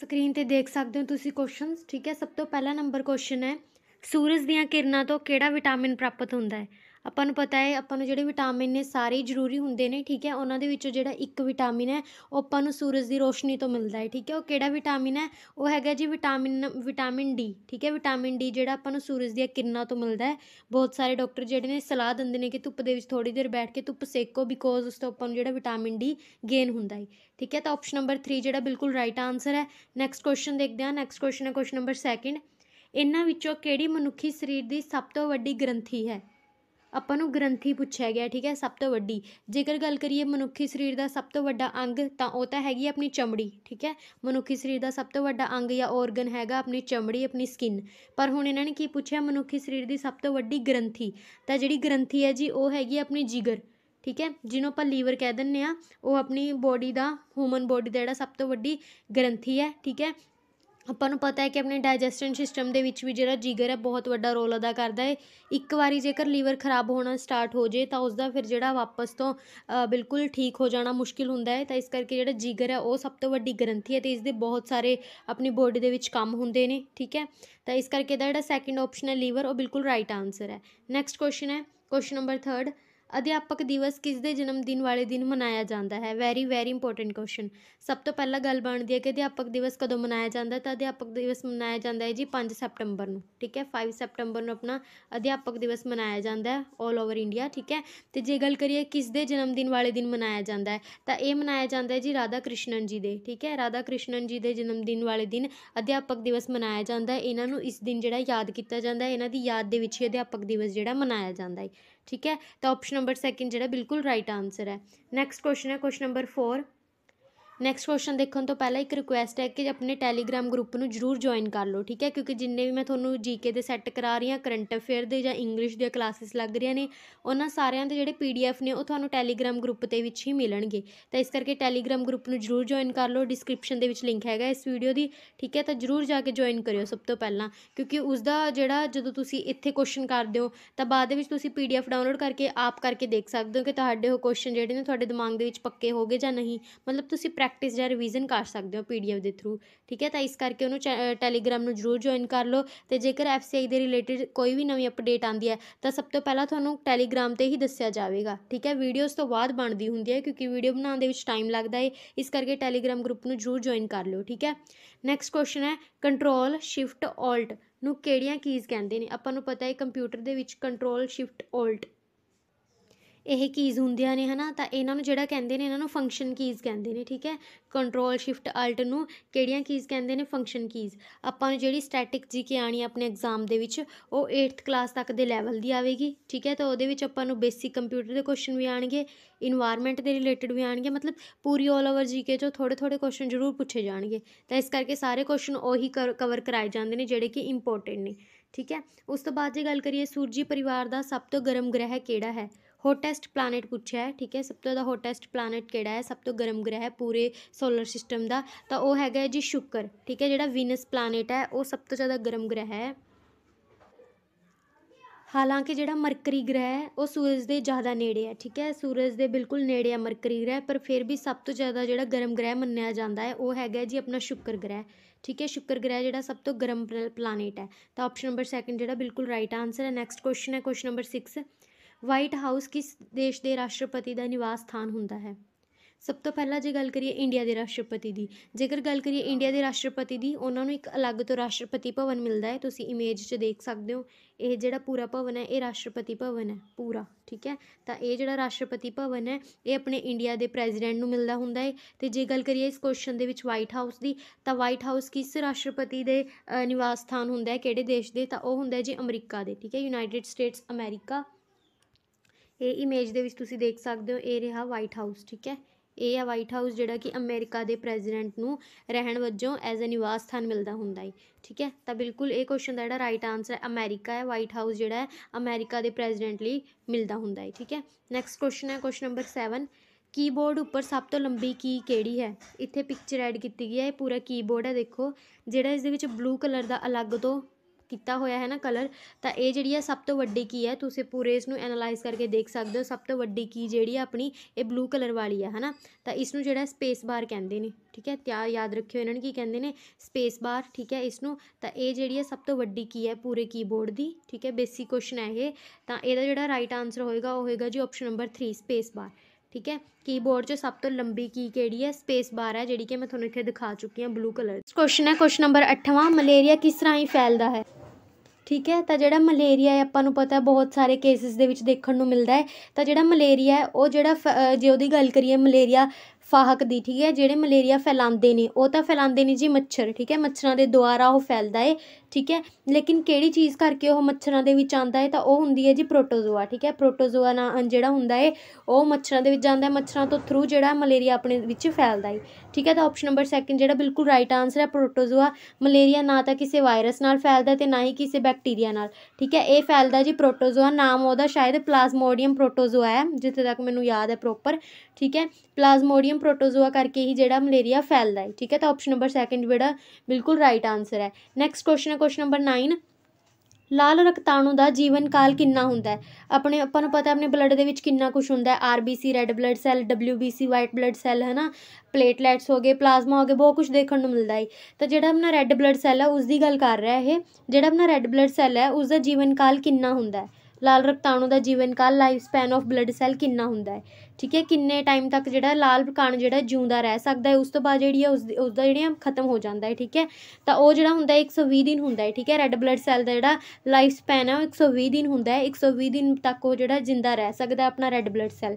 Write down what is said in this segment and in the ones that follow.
screen ਤੇ ਦੇਖ ਸਕਦੇ ਹੋ ਤੁਸੀਂ ਕੁਐਸਚਨਸ ਠੀਕ ਹੈ ਸਭ ਤੋਂ ਪਹਿਲਾ ਨੰਬਰ ਕੁਐਸਚਨ ਹੈ ਸੂਰਜ ਦੀਆਂ ਕਿਰਨਾਂ ਤੋਂ ਕਿਹੜਾ ਵਿਟਾਮਿਨ ਪ੍ਰਾਪਤ ਹੁੰਦਾ ਹੈ ਆਪਾਂ ਨੂੰ ਪਤਾ ਹੈ ਆਪਾਂ ਨੂੰ ਜਿਹੜੇ ਵਿਟਾਮਿਨ ਨੇ ਸਾਰੇ ਜ਼ਰੂਰੀ ਹੁੰਦੇ ਨੇ ਠੀਕ ਹੈ ਉਹਨਾਂ ਦੇ ਵਿੱਚੋਂ ਜਿਹੜਾ ਇੱਕ ਵਿਟਾਮਿਨ ਹੈ ਉਹ ਆਪਾਂ ਨੂੰ ਸੂਰਜ ਦੀ ਰੋਸ਼ਨੀ ਤੋਂ ਮਿਲਦਾ ਹੈ ਠੀਕ ਹੈ ਉਹ ਕਿਹੜਾ ਵਿਟਾਮਿਨ ਹੈ ਉਹ ਹੈਗਾ ਜੀ ਵਿਟਾਮਿਨ ਵਿਟਾਮਿਨ ਡੀ ਠੀਕ ਹੈ ਵਿਟਾਮਿਨ ਡੀ ਜਿਹੜਾ ਆਪਾਂ ਨੂੰ ਸੂਰਜ ਦੀਆਂ ਕਿਰਨਾਂ ਤੋਂ ਮਿਲਦਾ ਹੈ ਬਹੁਤ ਸਾਰੇ ਡਾਕਟਰ ਜਿਹੜੇ ਨੇ ਸਲਾਹ ਦਿੰਦੇ ਨੇ ਕਿ ਧੁੱਪ ਦੇ ਵਿੱਚ ਥੋੜੀ ਦੇਰ ਬੈਠ ਕੇ ਧੁੱਪ ਸੇਕੋ ਬਿਕੋਜ਼ ਉਸ ਤੋਂ ਆਪਾਂ ਨੂੰ ਜਿਹੜਾ ਵਿਟਾਮਿਨ ਡੀ ਗੇਨ ਹੁੰਦਾ ਹੈ ਠੀਕ ਹੈ ਤਾਂ ਆਪਸ਼ਨ ਨੰਬਰ 3 ਜਿਹੜਾ ਬਿਲਕੁਲ ਰਾਈਟ ਆਨਸਰ ਹੈ ਨੈਕਸਟ ਕੁਐਸਚਨ ਦੇਖਦੇ ਹਾਂ ਨੈਕਸਟ ਕੁਐਸਚਨ ਹੈ ਕੁਐਸਚਨ ਨੰਬਰ 2 ਇਹਨਾਂ ਵਿੱਚੋਂ ਕਿਹੜੀ ਮਨੁੱਖੀ ਸਰੀਰ ਦੀ ਸਭ ਤੋਂ ਵੱਡੀ ਗ੍ਰੰਥੀ ਹੈ ਆਪਾਂ ਨੂੰ ਗ੍ਰੰਥੀ ਪੁੱਛਿਆ ਗਿਆ ਠੀਕ ਹੈ ਸਭ ਤੋਂ ਵੱਡੀ ਜੇਕਰ ਗੱਲ ਕਰੀਏ ਮਨੁੱਖੀ ਸਰੀਰ ਦਾ ਸਭ ਤੋਂ ਵੱਡਾ ਅੰਗ ਤਾਂ ਉਹ ਤਾਂ ਹੈਗੀ ਆਪਣੀ ਚਮੜੀ ਠੀਕ ਹੈ ਮਨੁੱਖੀ ਸਰੀਰ ਦਾ ਸਭ ਤੋਂ ਵੱਡਾ ਅੰਗ ਜਾਂ ਆਰਗਨ ਹੈਗਾ ਆਪਣੀ ਚਮੜੀ ਆਪਣੀ ਸਕਿਨ ਪਰ ਹੁਣ ਇਹਨਾਂ ਨੇ ਕੀ ਪੁੱਛਿਆ ਮਨੁੱਖੀ ਸਰੀਰ ਦੀ ਸਭ ਤੋਂ ਵੱਡੀ ਗ੍ਰੰਥੀ ਤਾਂ ਜਿਹੜੀ ਗ੍ਰੰਥੀ ਹੈ ਜੀ ਉਹ ਹੈਗੀ ਆਪਣੀ ਜਿਗਰ ਠੀਕ ਹੈ ਜਿਹਨੂੰ ਆਪਾਂ ਲੀਵਰ ਕਹਿ ਦਿੰਨੇ ਆ ਉਹ ਆਪਣੀ ਬੋਡੀ ਦਾ ਹਿਊਮਨ ਬੋਡੀ ਦਾ ਜਿਹੜਾ ਸਭ ਤੋਂ ਵੱਡੀ ਗ੍ਰੰਥੀ ਹੈ ਠੀਕ ਹੈ ਆਪਾਂ ਨੂੰ ਪਤਾ ਹੈ ਕਿ ਆਪਣੇ ਡਾਈਜੈਸਟਨ ਸਿਸਟਮ ਦੇ ਵਿੱਚ ਵੀ ਜਿਹੜਾ ਜਿਗਰ ਹੈ ਬਹੁਤ ਵੱਡਾ ਰੋਲ ਅਦਾ ਕਰਦਾ ਹੈ ਇੱਕ ਵਾਰੀ ਜੇਕਰ ਲੀਵਰ ਖਰਾਬ ਹੋਣਾ ਸਟਾਰਟ ਹੋ ਜੇ ਤਾਂ ਉਸ ਦਾ ਫਿਰ ਜਿਹੜਾ ਵਾਪਸ ਤੋਂ ਬਿਲਕੁਲ ਠੀਕ ਹੋ ਜਾਣਾ ਮੁਸ਼ਕਿਲ ਹੁੰਦਾ ਹੈ ਤਾਂ ਇਸ ਕਰਕੇ ਜਿਹੜਾ ਜਿਗਰ ਹੈ ਉਹ ਸਭ ਤੋਂ ਵੱਡੀ ਗ੍ਰੰਥੀ ਹੈ ਤੇ ਇਸ ਦੇ ਬਹੁਤ ਸਾਰੇ ਆਪਣੀ ਬੋਡੀ ਦੇ ਵਿੱਚ ਕੰਮ ਹੁੰਦੇ ਨੇ ਠੀਕ ਹੈ ਤਾਂ ਇਸ ਕਰਕੇ ਦਾ ਜਿਹੜਾ ਸੈਕਿੰਡ ਆਪਸ਼ਨ ਹੈ ਲੀਵਰ ਉਹ ਬਿਲਕੁਲ ਰਾਈਟ ਆਨਸਰ ਹੈ ਨੈਕਸਟ ਕੁਐਸਚਨ ਹੈ ਕੁਐਸਚਨ ਨੰਬਰ 3 ਅਧਿਆਪਕ ਦਿਵਸ ਕਿਸ ਦੇ ਜਨਮ ਦਿਨ ਵਾਲੇ ਦਿਨ ਮਨਾਇਆ ਜਾਂਦਾ ਹੈ ਵੈਰੀ ਵੈਰੀ ਇੰਪੋਰਟੈਂਟ ਕੁਐਸਚਨ ਸਭ ਤੋਂ ਪਹਿਲਾਂ ਗੱਲ ਬਣਦੀ ਹੈ ਕਿ ਅਧਿਆਪਕ ਦਿਵਸ ਕਦੋਂ ਮਨਾਇਆ ਜਾਂਦਾ ਤਾਂ ਅਧਿਆਪਕ ਦਿਵਸ ਮਨਾਇਆ ਜਾਂਦਾ ਹੈ ਜੀ 5 ਸਤੰਬਰ ਨੂੰ ਠੀਕ ਹੈ 5 ਸਤੰਬਰ ਨੂੰ ਆਪਣਾ ਅਧਿਆਪਕ ਦਿਵਸ ਮਨਾਇਆ ਜਾਂਦਾ ਹੈ 올 ਓਵਰ ਇੰਡੀਆ ਠੀਕ ਹੈ ਤੇ ਜੇ ਗੱਲ ਕਰੀਏ ਕਿਸ ਦੇ ਜਨਮ ਦਿਨ ਵਾਲੇ ਦਿਨ ਮਨਾਇਆ ਜਾਂਦਾ ਹੈ ਤਾਂ ਇਹ ਮਨਾਇਆ ਜਾਂਦਾ ਹੈ ਜੀ ਰਾਧਾ ਕ੍ਰਿਸ਼ਨਨ ਜੀ ਦੇ ਠੀਕ ਹੈ ਰਾਧਾ ਕ੍ਰਿਸ਼ਨਨ ਜੀ ਦੇ ਜਨਮ ਦਿਨ ਵਾਲੇ ਦਿਨ ਅਧਿਆਪਕ ਦਿਵਸ ਮਨਾਇਆ ਜਾਂਦਾ ਹੈ ਇਹਨਾਂ ਨੂੰ ਇਸ ਦਿਨ ਜਿਹੜਾ ਯਾਦ ਕੀਤਾ ਜਾਂਦਾ ਹੈ ਇਹਨਾਂ ਦੀ ਯਾਦ ਦੇ ਵਿੱਚ ਹੀ ਅਧਿਆਪਕ ਦਿਵਸ ਜਿਹੜਾ ਮਨਾਇਆ ਜਾਂਦਾ ਹੈ ਠੀਕ ਹੈ ਤਾਂ ਆਪਸ਼ਨ ਨੰਬਰ ਸੈਕਿੰਡ ਜਿਹੜਾ ਬਿਲਕੁਲ ਰਾਈਟ ਆਨਸਰ ਹੈ ਨੈਕਸਟ ਕੁਐਸਚਨ ਹੈ ਕੁਐਸਚਨ ਨੰਬਰ 4 ਨੈਕਸਟ ਕੁਐਸਚਨ ਦੇਖਣ ਤੋਂ ਪਹਿਲਾਂ ਇੱਕ ਰਿਕੁਐਸਟ ਹੈ ਕਿ ਆਪਣੇ ਟੈਲੀਗ੍ਰam ਗਰੁੱਪ ਨੂੰ ਜਰੂਰ ਜੁਆਇਨ ਕਰ ਲਓ ਠੀਕ ਹੈ ਕਿਉਂਕਿ ਜਿੰਨੇ ਵੀ ਮੈਂ ਤੁਹਾਨੂੰ ਜੀਕੇ ਦੇ ਸੈੱਟ ਕਰਾ ਰਹੀ ਹਾਂ ਕਰੰਟ ਅਫੇਅਰ ਦੇ ਜਾਂ ਇੰਗਲਿਸ਼ ਦੇ ਕਲਾਸਿਸ ਲੱਗ ਰਹੀਆਂ ਨੇ ਉਹਨਾਂ ਸਾਰਿਆਂ ਦੇ ਜਿਹੜੇ ਪੀਡੀਐਫ ਨੇ ਉਹ ਤੁਹਾਨੂੰ ਟੈਲੀਗ੍ਰam ਗਰੁੱਪ ਤੇ ਵਿੱਚ ਹੀ ਮਿਲਣਗੇ ਤਾਂ ਇਸ ਕਰਕੇ ਟੈਲੀਗ੍ਰam ਗਰੁੱਪ ਨੂੰ ਜਰੂਰ ਜੁਆਇਨ ਕਰ ਲਓ ਡਿਸਕ੍ਰਿਪਸ਼ਨ ਦੇ ਵਿੱਚ ਲਿੰਕ ਹੈਗਾ ਇਸ ਵੀਡੀਓ ਦੀ ਠੀਕ ਹੈ ਤਾਂ ਜਰੂਰ ਜਾ ਕੇ ਜੁਆਇਨ ਕਰਿਓ ਸਭ ਤੋਂ ਪਹਿਲਾਂ ਕਿਉਂਕਿ ਉਸ ਦਾ ਜਿਹੜਾ ਜਦੋਂ ਤੁਸੀਂ ਇੱਥੇ ਕੁਐਸਚਨ ਕਰਦੇ ਹੋ ਤਾਂ ਬਾਅਦ ਦੇ ਵਿੱਚ ਤੁਸੀਂ ਪੀਡੀਐਫ ਡਾਊਨਲੋਡ ਕਰਕੇ ਆਪ ਕਰਕੇ ਦੇਖ ਸਕਦੇ ਹੋ ਕਿ ਤੁਹਾਡੇ ਉਹ ਕੁਐਸਚਨ ਜਿਹੜੇ ਨੇ ਤੁਹਾਡੇ ਦਿਮਾਗ ਦੇ ਵਿੱਚ ਪੱਕੇ ਹੋਗੇ ਜਾਂ ਨਹੀਂ ਮਤਲਬ ਤੁਸੀਂ ਪ੍ਰੈਕਟਿਸ ਜਾਂ ਰਿਵੀਜ਼ਨ ਕਰ ਸਕਦੇ ਹੋ ਪੀਡੀਐਫ ਦੇ ਥਰੂ ਠੀਕ ਹੈ ਤਾਂ ਇਸ ਕਰਕੇ ਉਹਨੂੰ ਟੈਲੀਗ੍ਰਾਮ ਨੂੰ ਜਰੂਰ ਜੁਆਇਨ ਕਰ ਲਓ ਤੇ ਜੇਕਰ ਐਫਸੀਆਈ ਦੇ ਰਿਲੇਟਡ ਕੋਈ ਵੀ ਨਵੀਂ ਅਪਡੇਟ ਆਂਦੀ ਹੈ ਤਾਂ ਸਭ ਤੋਂ ਪਹਿਲਾਂ ਤੁਹਾਨੂੰ ਟੈਲੀਗ੍ਰਾਮ ਤੇ ਹੀ ਦੱਸਿਆ ਜਾਵੇਗਾ ਠੀਕ ਹੈ ਵੀਡੀਓਜ਼ ਤੋਂ ਬਾਅਦ ਬਣਦੀ ਹੁੰਦੀ ਹੈ ਕਿਉਂਕਿ ਵੀਡੀਓ ਬਣਾਉਣ ਦੇ ਵਿੱਚ ਟਾਈਮ ਲੱਗਦਾ ਹੈ ਇਸ ਕਰਕੇ ਟੈਲੀਗ੍ਰਾਮ ਗਰੁੱਪ ਨੂੰ ਜਰੂਰ ਜੁਆਇਨ ਕਰ ਲਓ ਠੀਕ ਹੈ ਨੈਕਸਟ ਕੁਐਸਚਨ ਹੈ ਕੰਟਰੋਲ ਸ਼ਿਫਟ ਆਲਟ ਨੂੰ ਕਿਹੜੀਆਂ ਕੀਜ਼ ਕਹਿੰਦੇ ਨੇ ਆਪਾਂ ਨੂੰ ਪਤਾ ਹੈ ਕੰਪਿਊਟਰ ਦੇ ਵਿੱਚ ਕੰਟਰੋਲ ਸ਼ਿਫਟ ਆਲਟ ਇਹ ਕੀਜ਼ ਹੁੰਦੀਆਂ ਨੇ ਹਨਾ ਤਾਂ ਇਹਨਾਂ ਨੂੰ ਜਿਹੜਾ ਕਹਿੰਦੇ ਨੇ ਇਹਨਾਂ ਨੂੰ ਫੰਕਸ਼ਨ ਕੀਜ਼ ਕਹਿੰਦੇ ਨੇ ਠੀਕ ਹੈ ਕੰਟਰੋਲ ਸ਼ਿਫਟ ਅਲਟ ਨੂੰ ਕਿਹੜੀਆਂ ਕੀਜ਼ ਕਹਿੰਦੇ ਨੇ ਫੰਕਸ਼ਨ ਕੀਜ਼ ਆਪਾਂ ਨੂੰ ਜਿਹੜੀ ਸਟੈਟਿਕ ਜੀ ਕੇ ਆਣੀ ਆਪਣੇ ਐਗਜ਼ਾਮ ਦੇ ਵਿੱਚ ਉਹ 8th ਕਲਾਸ ਤੱਕ ਦੇ ਲੈਵਲ ਦੀ ਆਵੇਗੀ ਠੀਕ ਹੈ ਤਾਂ ਉਹਦੇ ਵਿੱਚ ਆਪਾਂ ਨੂੰ ਬੇਸਿਕ ਕੰਪਿਊਟਰ ਦੇ ਕੁਐਸਚਨ ਵੀ ਆਣਗੇ এনवायरमेंट ਦੇ ਰਿਲੇਟਡ ਵੀ ਆਣਗੇ ਮਤਲਬ ਪੂਰੀ 올 ਓਵਰ ਜੀਕੇ ਚੋਂ ਥੋੜੇ ਥੋੜੇ ਕੁਐਸਚਨ ਜ਼ਰੂਰ ਪੁੱਛੇ ਜਾਣਗੇ ਤਾਂ ਇਸ ਕਰਕੇ ਸਾਰੇ ਕੁਐਸਚਨ ਉਹੀ ਕਵਰ ਕਰਾਏ ਜਾਂਦੇ ਨੇ ਜਿਹੜੇ ਕਿ ਇੰਪੋਰਟੈਂਟ ਨੇ ਠੀਕ ਹੈ ਉਸ ਤੋਂ ਬਾਅਦ ਜੇ ਗੱਲ ਕਰੀਏ ਸੂਰਜੀ ਪਰਿਵਾਰ ਦਾ ਸਭ ਤੋਂ ਗਰਮ ਗ੍ਰਹਿ ਕਿਹੜਾ ਹੈ ਹੌਟੈਸਟ ਪਲੈਨਟ ਪੁੱਛਿਆ ਹੈ ਠੀਕ ਹੈ ਸਭ ਤੋਂ ਜ਼ਿਆਦਾ ਹੌਟੈਸਟ ਪਲੈਨਟ ਕਿਹੜਾ ਹੈ ਸਭ ਤੋਂ ਗਰਮ ਗ੍ਰਹਿ ਪੂਰੇ ਸੋਲਰ ਸਿਸਟਮ ਦਾ ਤਾਂ ਉਹ ਹੈਗਾ ਜੀ ਸ਼ੁੱਕਰ ਠੀਕ ਹੈ ਜਿਹੜਾ ਵੀਨਸ ਪਲੈਨਟ ਹੈ ਉਹ ਸਭ ਤੋਂ ਜ਼ਿਆਦਾ ਗਰਮ ਗ੍ਰਹਿ ਹੈ ਹਾਲਾਂਕਿ ਜਿਹੜਾ ਮਰਕਰੀ ਗ੍ਰਹਿ ਹੈ ਉਹ ਸੂਰਜ ਦੇ ਜ਼ਿਆਦਾ ਨੇੜੇ ਹੈ ਠੀਕ ਹੈ ਸੂਰਜ ਦੇ ਬਿਲਕੁਲ ਨੇੜੇ ਹੈ ਮਰਕਰੀ ਗ੍ਰਹਿ ਪਰ ਫਿਰ ਵੀ ਸਭ ਤੋਂ ਜ਼ਿਆਦਾ ਜਿਹੜਾ ਗਰਮ ਗ੍ਰਹਿ ਮੰਨਿਆ ਜਾਂਦਾ ਹੈ ਉਹ ਹੈਗਾ ਜੀ ਆਪਣਾ ਸ਼ੁੱਕਰ ਗ੍ਰਹਿ ਠੀਕ ਹੈ ਸ਼ੁੱਕਰ ਗ੍ਰਹਿ ਜਿਹੜਾ ਸਭ ਤੋਂ ਗਰਮ ਪਲੈਨਟ ਹੈ ਤਾਂ ਆਪਸ਼ਨ ਨੰਬਰ 2 ਜਿਹੜਾ ਬਿਲਕੁਲ ਰਾਈਟ ਆਨਸਰ ਹੈ ਨੈਕਸਟ ਕੁਐਸਚਨ ਹੈ ਕੁਐਸਚਨ ਨੰਬਰ 6 ਵਾਈਟ ਹਾਊਸ ਕਿਸ ਦੇਸ਼ ਦੇ ਰਾਸ਼ਟਰਪਤੀ ਦਾ ਨਿਵਾਸ ਸਥਾਨ ਹੁੰਦਾ ਹੈ ਸਭ ਤੋਂ ਪਹਿਲਾਂ ਜੇ ਗੱਲ ਕਰੀਏ ਇੰਡੀਆ ਦੇ ਰਾਸ਼ਟਰਪਤੀ ਦੀ ਜੇਕਰ ਗੱਲ ਕਰੀਏ ਇੰਡੀਆ ਦੇ ਰਾਸ਼ਟਰਪਤੀ ਦੀ ਉਹਨਾਂ ਨੂੰ ਇੱਕ ਅਲੱਗ ਤੋਂ ਰਾਸ਼ਟਰਪਤੀ ਭਵਨ ਮਿਲਦਾ ਹੈ ਤੁਸੀਂ ਇਮੇਜ 'ਚ ਦੇਖ ਸਕਦੇ ਹੋ ਇਹ ਜਿਹੜਾ ਪੂਰਾ ਭਵਨ ਹੈ ਇਹ ਰਾਸ਼ਟਰਪਤੀ ਭਵਨ ਹੈ ਪੂਰਾ ਠੀਕ ਹੈ ਤਾਂ ਇਹ ਜਿਹੜਾ ਰਾਸ਼ਟਰਪਤੀ ਭਵਨ ਹੈ ਇਹ ਆਪਣੇ ਇੰਡੀਆ ਦੇ ਪ੍ਰੈਜ਼ੀਡੈਂਟ ਨੂੰ ਮਿਲਦਾ ਹੁੰਦਾ ਹੈ ਤੇ ਜੇ ਗੱਲ ਕਰੀਏ ਇਸ ਕੁਐਸਚਨ ਦੇ ਵਿੱਚ ਵਾਈਟ ਹਾਊਸ ਦੀ ਤਾਂ ਵਾਈਟ ਹਾਊਸ ਕਿਸ ਰਾਸ਼ਟਰਪਤੀ ਦੇ ਨਿਵਾਸ ਸਥਾਨ ਹੁੰਦਾ ਹੈ ਕਿਹੜੇ ਦੇਸ਼ ਦੇ ਤਾਂ ਉਹ ਹੁੰਦਾ ਹੈ ਜੀ ਅਮਰੀਕਾ ਦੇ ਠੀਕ ਹੈ ਯੂਨਾਈਟਿਡ ਸਟੇਟਸ ਅਮਰੀਕਾ ਇਹ ਇਮੇਜ ਦੇ ਵਿੱਚ ਤੁਸੀਂ ਦੇਖ ਸਕਦੇ ਹੋ ਇਹ ਰਿਹਾ ਵਾਈਟ ਹਾਊਸ ਠੀਕ ਹੈ ਇਹ ਆ ਵਾਈਟ ਹਾਊਸ ਜਿਹੜਾ ਕਿ ਅਮਰੀਕਾ ਦੇ ਪ੍ਰੈਜ਼ੀਡੈਂਟ ਨੂੰ ਰਹਿਣ ਵਜੋਂ ਐਜ਼ ਅ ਨਿਵਾਸ ਸਥਾਨ ਮਿਲਦਾ ਹੁੰਦਾ ਹੈ ਠੀਕ ਹੈ ਤਾਂ ਬਿਲਕੁਲ ਇਹ ਕੁਐਸਚਨ ਦਾ ਜਿਹੜਾ ਰਾਈਟ ਆਨਸਰ ਹੈ ਅਮਰੀਕਾ ਹੈ ਵਾਈਟ ਹਾਊਸ ਜਿਹੜਾ ਹੈ ਅਮਰੀਕਾ ਦੇ ਪ੍ਰੈਜ਼ੀਡੈਂਟ ਲਈ ਮਿਲਦਾ ਹੁੰਦਾ ਹੈ ਠੀਕ ਹੈ ਨੈਕਸਟ ਕੁਐਸਚਨ ਹੈ ਕੁਐਸਚਨ ਨੰਬਰ 7 ਕੀਬੋਰਡ ਉੱਪਰ ਸਭ ਤੋਂ ਲੰਬੀ ਕੀ ਕਿਹੜੀ ਹੈ ਇੱਥੇ ਪਿਕਚਰ ਐਡ ਕੀਤੀ ਗਈ ਹੈ ਇਹ ਪੂਰਾ ਕੀਬੋਰਡ ਹੈ ਦੇਖੋ ਜਿਹੜਾ ਇਸ ਦੇ ਵਿੱਚ ਬਲੂ ਕਲਰ ਦਾ ਅਲੱਗ ਤੋਂ ਕੀਤਾ ਹੋਇਆ ਹੈ ਨਾ ਕਲਰ ਤਾਂ ਇਹ ਜਿਹੜੀ ਹੈ ਸਭ ਤੋਂ ਵੱਡੀ ਕੀ ਹੈ ਤੁਸੀਂ ਪੂਰੇ ਇਸ ਨੂੰ ਐਨਾਲਾਈਜ਼ ਕਰਕੇ ਦੇਖ ਸਕਦੇ ਹੋ ਸਭ ਤੋਂ ਵੱਡੀ ਕੀ ਜਿਹੜੀ ਆ ਆਪਣੀ ਇਹ ਬਲੂ ਕਲਰ ਵਾਲੀ ਹੈ ਹਨਾ ਤਾਂ ਇਸ ਨੂੰ ਜਿਹੜਾ ਸਪੇਸ ਬਾਰ ਕਹਿੰਦੇ ਨੇ ਠੀਕ ਹੈ ਤਿਆ ਯਾਦ ਰੱਖਿਓ ਇਹਨਾਂ ਨੂੰ ਕੀ ਕਹਿੰਦੇ ਨੇ ਸਪੇਸ ਬਾਰ ਠੀਕ ਹੈ ਇਸ ਨੂੰ ਤਾਂ ਇਹ ਜਿਹੜੀ ਹੈ ਸਭ ਤੋਂ ਵੱਡੀ ਕੀ ਹੈ ਪੂਰੇ ਕੀਬੋਰਡ ਦੀ ਠੀਕ ਹੈ ਬੇਸਿਕ ਕੁਐਸਚਨ ਹੈ ਇਹ ਤਾਂ ਇਹਦਾ ਜਿਹੜਾ ਰਾਈਟ ਆਨਸਰ ਹੋਏਗਾ ਉਹ ਹੋਏਗਾ ਜੀ ਆਪਸ਼ਨ ਨੰਬਰ 3 ਸਪੇਸ ਬਾਰ ਠੀਕ ਹੈ ਕੀਬੋਰਡ 'ਚ ਸਭ ਤੋਂ ਲੰਬੀ ਕੀ ਕਿਹੜੀ ਹੈ ਸਪੇਸ ਬਾਰ ਹੈ ਜਿਹੜੀ ਕਿ ਮੈਂ ਤੁਹਾਨੂੰ ਇੱਥੇ ਦਿਖਾ ਚੁੱਕੀ ਹਾਂ ਬਲੂ ਕਲਰ ਕੁਐਸਚਨ ਹੈ ਕੁਐਸਚਨ ਨੰਬਰ 8ਵਾਂ ਮਲੇਰੀਆ ਕਿਸ ਤਰ੍ਹਾਂ ਹੀ ਫੈਲਦਾ ਹੈ ਠੀਕ ਹੈ ਤਾਂ ਜਿਹੜਾ ਮਲੇਰੀਆ ਹੈ ਆਪਾਂ ਨੂੰ ਪਤਾ ਬਹੁਤ ਸਾਰੇ ਕੇਸਿਸ ਦੇ ਵਿੱਚ ਦੇਖਣ ਨੂੰ ਮਿਲਦਾ ਹੈ ਤਾਂ ਜਿਹੜਾ ਮਲੇਰੀਆ ਹੈ ਉਹ ਜਿਹੜਾ ਜੇ ਉਹਦੀ ਗੱਲ ਕਰੀਏ ਮਲੇਰੀਆ ਫਾਹਕ ਦੀ ਠੀਕ ਹੈ ਜਿਹੜੇ ਮਲੇਰੀਆ ਫੈਲਾਉਂਦੇ ਨੇ ਉਹ ਤਾਂ ਫੈਲਾਉਂਦੇ ਨੇ ਜੀ ਮੱਛਰ ਠੀਕ ਹੈ ਮੱਛਰਾਂ ਦੇ ਦੁਆਰਾ ਉਹ ਫੈਲਦਾ ਏ ਠੀਕ ਹੈ ਲੇਕਿਨ ਕਿਹੜੀ ਚੀਜ਼ ਕਰਕੇ ਉਹ ਮੱਛਰਾਂ ਦੇ ਵਿੱਚ ਆਂਦਾ ਹੈ ਤਾਂ ਉਹ ਹੁੰਦੀ ਹੈ ਜੀ ਪ੍ਰੋਟੋਜ਼ੋਆ ਠੀਕ ਹੈ ਪ੍ਰੋਟੋਜ਼ੋਆ ਨਾ ਜਿਹੜਾ ਹੁੰਦਾ ਏ ਉਹ ਮੱਛਰਾਂ ਦੇ ਵਿੱਚ ਜਾਂਦਾ ਹੈ ਮੱਛਰਾਂ ਤੋਂ ਥਰੂ ਜਿਹੜਾ ਮਲੇਰੀਆ ਆਪਣੇ ਵਿੱਚ ਫੈਲਦਾ ਏ ਠੀਕ ਹੈ ਤਾਂ ਆਪਸ਼ਨ ਨੰਬਰ 2 ਜਿਹੜਾ ਬਿਲਕੁਲ ਰਾਈਟ ਆਨਸਰ ਹੈ ਪ੍ਰੋਟੋਜ਼ੋਆ ਮਲੇਰੀਆ ਨਾ ਤਾਂ ਕਿਸੇ ਵਾਇਰਸ ਨਾਲ ਫੈਲਦਾ ਤੇ ਨਾ ਹੀ ਕਿਸੇ ਬੈਕਟੀਰੀਆ ਨਾਲ ਠੀਕ ਹੈ ਇਹ ਫੈਲਦਾ ਜੀ ਪ੍ਰੋਟੋਜ਼ੋਆ ਨਾਮ ਉਹਦਾ ਸ਼ਾਇਦ ਪਲਾਸਮੋਡੀਅਮ ਪ੍ਰੋਟੋਜ਼ੋਆ ਹੈ ਜਿੱਥੇ ਤੱਕ ਮੈਨੂੰ ਯਾਦ ਹੈ ਪ੍ਰੋਪਰ ਠੀਕ ਹੈ ਪਲਾਸਮੋਡੀਅਮ ਪ੍ਰੋਟੋਜ਼ੋਆ ਕਰਕੇ ਹੀ ਜਿਹੜਾ ਮਲੇਰੀਆ ਫੈਲਦਾ ਹੈ ਠੀਕ ਹੈ ਤਾਂ ਆਪਸ਼ਨ ਨੰਬਰ ਸੈਕੰਡ ਜਿਹੜਾ ਬਿਲਕੁਲ ਰਾਈਟ ਆਨਸਰ ਹੈ ਨੈਕਸਟ ਕੁਐਸਚਨ ਹੈ ਕੁਐਸਚਨ ਨੰਬਰ 9 ਲਾਲ ਰਕਤਾਣੂ ਦਾ ਜੀਵਨ ਕਾਲ ਕਿੰਨਾ ਹੁੰਦਾ ਹੈ ਆਪਣੇ ਆਪਾਂ ਨੂੰ ਪਤਾ ਆਪਣੇ ਬਲੱਡ ਦੇ ਵਿੱਚ ਕਿੰਨਾ ਕੁਝ ਹੁੰਦਾ ਹੈ RBC red blood cell WBC white blood cell ਹੈ ਨਾ ਪਲੇਟਲੈਟਸ ਹੋ ਗਏ ਪਲਾਜ਼ਮਾ ਹੋ ਗਏ ਬਹੁਤ ਕੁਝ ਦੇਖਣ ਨੂੰ ਮਿਲਦਾ ਹੈ ਤਾਂ ਜਿਹੜਾ ਆਪਣਾ ਰੈੱਡ ਬਲੱਡ ਸੈੱਲ ਹੈ ਉਸ ਦੀ ਗੱਲ ਕਰ ਰਿਹਾ ਇਹ ਜਿਹੜਾ ਆਪਣਾ ਰੈੱਡ ਬਲੱਡ ਸੈੱਲ ਹੈ ਉਸ ਦਾ ਜੀਵਨ ਕਾਲ ਕਿੰਨਾ ਹੁੰਦਾ ਹੈ ਲਾਲ ਰਕਤਾਣੂ ਦਾ ਜੀਵਨ ਕਾਲ life span of blood cell ਕਿੰਨਾ ਹੁੰਦਾ ਹੈ ਠੀਕ ਹੈ ਕਿੰਨੇ ਟਾਈਮ ਤੱਕ ਜਿਹੜਾ ਲਾਲ ਕਣ ਜਿਹੜਾ ਜਿਉਂਦਾ ਰਹਿ ਸਕਦਾ ਹੈ ਉਸ ਤੋਂ ਬਾਅਦ ਜਿਹੜੀ ਹੈ ਉਸ ਦਾ ਜਿਹੜੀਆਂ ਖਤਮ ਹੋ ਜਾਂਦਾ ਹੈ ਠੀਕ ਹੈ ਤਾਂ ਉਹ ਜਿਹੜਾ ਹੁੰਦਾ ਹੈ 120 ਦਿਨ ਹੁੰਦਾ ਹੈ ਠੀਕ ਹੈ ਰੈੱਡ ਬਲੱਡ ਸੈੱਲ ਦਾ ਜਿਹੜਾ ਲਾਈਫ ਸਪੈਨ ਹੈ ਉਹ 120 ਦਿਨ ਹੁੰਦਾ ਹੈ 120 ਦਿਨ ਤੱਕ ਉਹ ਜਿਹੜਾ ਜਿੰਦਾ ਰਹਿ ਸਕਦਾ ਆਪਣਾ ਰੈੱਡ ਬਲੱਡ ਸੈੱਲ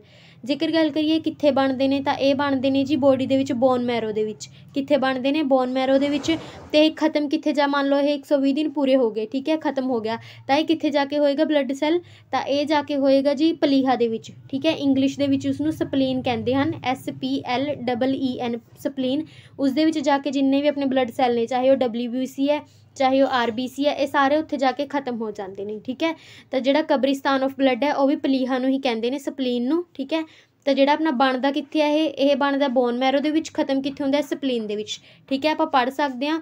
ਜੇਕਰ ਗੱਲ ਕਰੀਏ ਕਿੱਥੇ ਬਣਦੇ ਨੇ ਤਾਂ ਇਹ ਬਣਦੇ ਨੇ ਜੀ ਬੋਡੀ ਦੇ ਵਿੱਚ ਬੋਨ ਮੈਰੋ ਦੇ ਵਿੱਚ ਕਿੱਥੇ ਬਣਦੇ ਨੇ ਬੋਨ ਮੈਰੋ ਦੇ ਵਿੱਚ ਤੇ ਖਤਮ ਕਿੱਥੇ ਜਾ ਮੰਨ ਲਓ ਇਹ 120 ਦਿਨ ਪੂਰੇ ਹੋ ਗਏ ਠੀਕ ਹੈ ਖਤਮ ਹੋ ਗਿਆ ਤਾਂ ਇਹ ਕਿੱਥੇ ਜਾ ਕੇ ਹੋਏਗਾ ਬਲੱਡ ਸੈੱਲ ਤਾਂ ਇਹ ਜਾ ਕੇ ਹੋਏਗਾ ਜੀ ਪਲੀਹਾ ਦੇ ਵਿੱਚ ਠੀਕ ਹੈ ਇੰਗਲਿਸ਼ ਦੇ ਵਿੱਚ ਜਿਸ ਨੂੰ ਸਪਲੀਨ ਕਹਿੰਦੇ ਹਨ S P L double E N spleen ਉਸ ਦੇ ਵਿੱਚ ਜਾ ਕੇ ਜਿੰਨੇ ਵੀ ਆਪਣੇ ਬਲੱਡ ਸੈੱਲ ਨੇ ਚਾਹੇ ਉਹ ਡਬਲਯੂ ਸੀ ਹੈ ਚਾਹੇ ਉਹ ਆਰ ਬੀ ਸੀ ਹੈ ਇਹ ਸਾਰੇ ਉੱਥੇ ਜਾ ਕੇ ਖਤਮ ਹੋ ਜਾਂਦੇ ਨੇ ਠੀਕ ਹੈ ਤਾਂ ਜਿਹੜਾ ਕਬਰਿਸਤਾਨ ਆਫ ਬਲੱਡ ਹੈ ਉਹ ਵੀ ਪਲੀਹਾ ਨੂੰ ਹੀ ਕਹਿੰਦੇ ਨੇ ਸਪਲੀਨ ਨੂੰ ਠੀਕ ਹੈ ਤਾਂ ਜਿਹੜਾ ਆਪਣਾ ਬਣਦਾ ਕਿੱਥੇ ਹੈ ਇਹ ਇਹ ਬਣਦਾ ਬੋਨ ਮੈਰੋ ਦੇ ਵਿੱਚ ਖਤਮ ਕਿੱਥੇ ਹੁੰਦਾ ਹੈ ਸਪਲੀਨ ਦੇ ਵਿੱਚ ਠੀਕ ਹੈ ਆਪਾਂ ਪੜ ਸਕਦੇ ਹਾਂ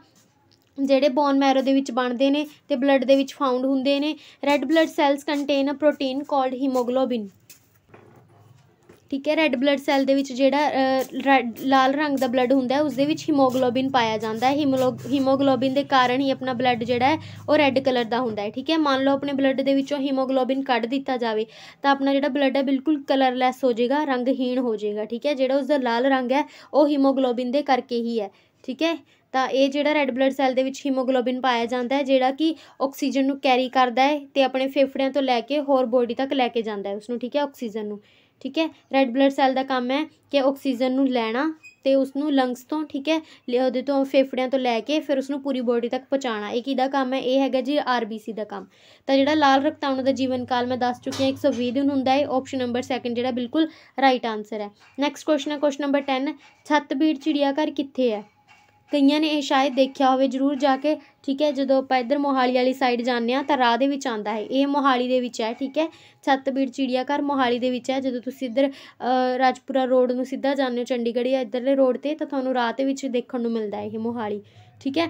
ਜਿਹੜੇ ਬੋਨ ਮੈਰੋ ਦੇ ਵਿੱਚ ਬਣਦੇ ਨੇ ਤੇ ਬਲੱਡ ਦੇ ਵਿੱਚ ਫਾਊਂਡ ਹੁੰਦੇ ਨੇ red blood cells contain a protein called haemoglobin ਠੀਕ ਹੈ ਰੈੱਡ ਬਲੱਡ ਸੈੱਲ ਦੇ ਵਿੱਚ ਜਿਹੜਾ ਲਾਲ ਰੰਗ ਦਾ ਬਲੱਡ ਹੁੰਦਾ ਹੈ ਉਸ ਦੇ ਵਿੱਚ ਹੀਮੋਗਲੋਬਿਨ ਪਾਇਆ ਜਾਂਦਾ ਹੈ ਹੀਮੋਗਲੋਬਿਨ ਦੇ ਕਾਰਨ ਹੀ ਆਪਣਾ ਬਲੱਡ ਜਿਹੜਾ ਹੈ ਉਹ ਰੈੱਡ ਕਲਰ ਦਾ ਹੁੰਦਾ ਹੈ ਠੀਕ ਹੈ ਮੰਨ ਲਓ ਆਪਣੇ ਬਲੱਡ ਦੇ ਵਿੱਚੋਂ ਹੀਮੋਗਲੋਬਿਨ ਕੱਢ ਦਿੱਤਾ ਜਾਵੇ ਤਾਂ ਆਪਣਾ ਜਿਹੜਾ ਬਲੱਡ ਹੈ ਬਿਲਕੁਲ ਕਲਰਲੈਸ ਹੋ ਜਾਏਗਾ ਰੰਗਹੀਣ ਹੋ ਜਾਏਗਾ ਠੀਕ ਹੈ ਜਿਹੜਾ ਉਸ ਦਾ ਲਾਲ ਰੰਗ ਹੈ ਉਹ ਹੀਮੋਗਲੋਬਿਨ ਦੇ ਕਰਕੇ ਹੀ ਹੈ ਠੀਕ ਹੈ ਤਾਂ ਇਹ ਜਿਹੜਾ ਰੈੱਡ ਬਲੱਡ ਸੈੱਲ ਦੇ ਵਿੱਚ ਹੀਮੋਗਲੋਬਿਨ ਪਾਇਆ ਜਾਂਦਾ ਹੈ ਜਿਹੜਾ ਕਿ ਆਕਸੀਜਨ ਨੂੰ ਕੈਰੀ ਕਰਦਾ ਹੈ ਤੇ ਆਪਣੇ ਫੇਫੜਿਆਂ ਤੋਂ ਲੈ ਕੇ ਹੋਰ ਬੋਡੀ ਤੱਕ ਲੈ ਕੇ ਜਾਂਦਾ ਹੈ ਉਸ ਨੂੰ ਠੀਕ ਹੈ ਆਕਸੀਜਨ ਨੂੰ ਠੀਕ ਹੈ ਰੈੱਡ ਬਲੱਡ ਸੈੱਲ ਦਾ ਕੰਮ ਹੈ ਕਿ ਆਕਸੀਜਨ ਨੂੰ ਲੈਣਾ ਤੇ ਉਸ ਨੂੰ ਲੰਗਸ ਤੋਂ ਠੀਕ ਹੈ ਉਹਦੇ ਤੋਂ ਫੇਫੜਿਆਂ ਤੋਂ ਲੈ ਕੇ ਫਿਰ ਉਸ ਨੂੰ ਪੂਰੀ ਬੋਡੀ ਤੱਕ ਪਹੁੰਚਾਉਣਾ ਇਹ ਕਿਹਦਾ ਕੰਮ ਹੈ ਇਹ ਹੈਗਾ ਜੀ ਆਰਬੀਸੀ ਦਾ ਕੰਮ ਤਾਂ ਜਿਹੜਾ ਲਾਲ ਰਕਤਾਣੂ ਦਾ ਜੀਵਨ ਕਾਲ ਮੈਂ ਦੱਸ ਚੁੱਕੀ ਹਾਂ 120 ਦਿਨ ਹੁੰਦਾ ਹੈ ਆਪਸ਼ਨ ਨੰਬਰ ਸੈਕੰਡ ਜਿਹੜਾ ਬਿਲਕੁਲ ਰਾਈਟ ਆਨਸਰ ਹੈ ਨੈਕਸਟ ਕੁਐਸਚਨ ਹੈ ਕੁਐਸਚਨ ਨੰਬਰ 10 ਛੱਤਬੀੜ ਘਰ ਕਿੱਥੇ ਹੈ ਕਈਆਂ ਨੇ ਇਹ ਸ਼ਾਇਦ ਦੇਖਿਆ ਹੋਵੇ ਜ਼ਰੂਰ ਜਾ ਕੇ ਠੀਕ ਹੈ ਜਦੋਂ ਆਪਾਂ ਇੱਧਰ ਮੋਹਾਲੀ ਵਾਲੀ ਸਾਈਡ ਜਾਂਦੇ ਆ ਤਾਂ ਰਾਹ ਦੇ ਵਿੱਚ ਆਉਂਦਾ ਹੈ ਇਹ ਮੋਹਾਲੀ ਦੇ ਵਿੱਚ ਹੈ ਠੀਕ ਹੈ ਛੱਤਬੀੜ ਚਿੜੀਆ ਘਰ ਮੋਹਾਲੀ ਦੇ ਵਿੱਚ ਹੈ ਜਦੋਂ ਤੁਸੀਂ ਇੱਧਰ ਰਾਜਪੁਰਾ ਰੋਡ ਨੂੰ ਸਿੱਧਾ ਜਾਂਦੇ ਹੋ ਚੰਡੀਗੜ੍ਹ ਜਾਂ ਇੱਧਰਲੇ ਰੋਡ 'ਤੇ ਤਾਂ ਤੁਹਾਨੂੰ ਰਾਹ ਦੇ ਵਿੱਚ ਦੇਖਣ ਨੂੰ ਮਿਲਦਾ ਹੈ ਇਹ ਮੋਹਾਲੀ ਠੀਕ ਹੈ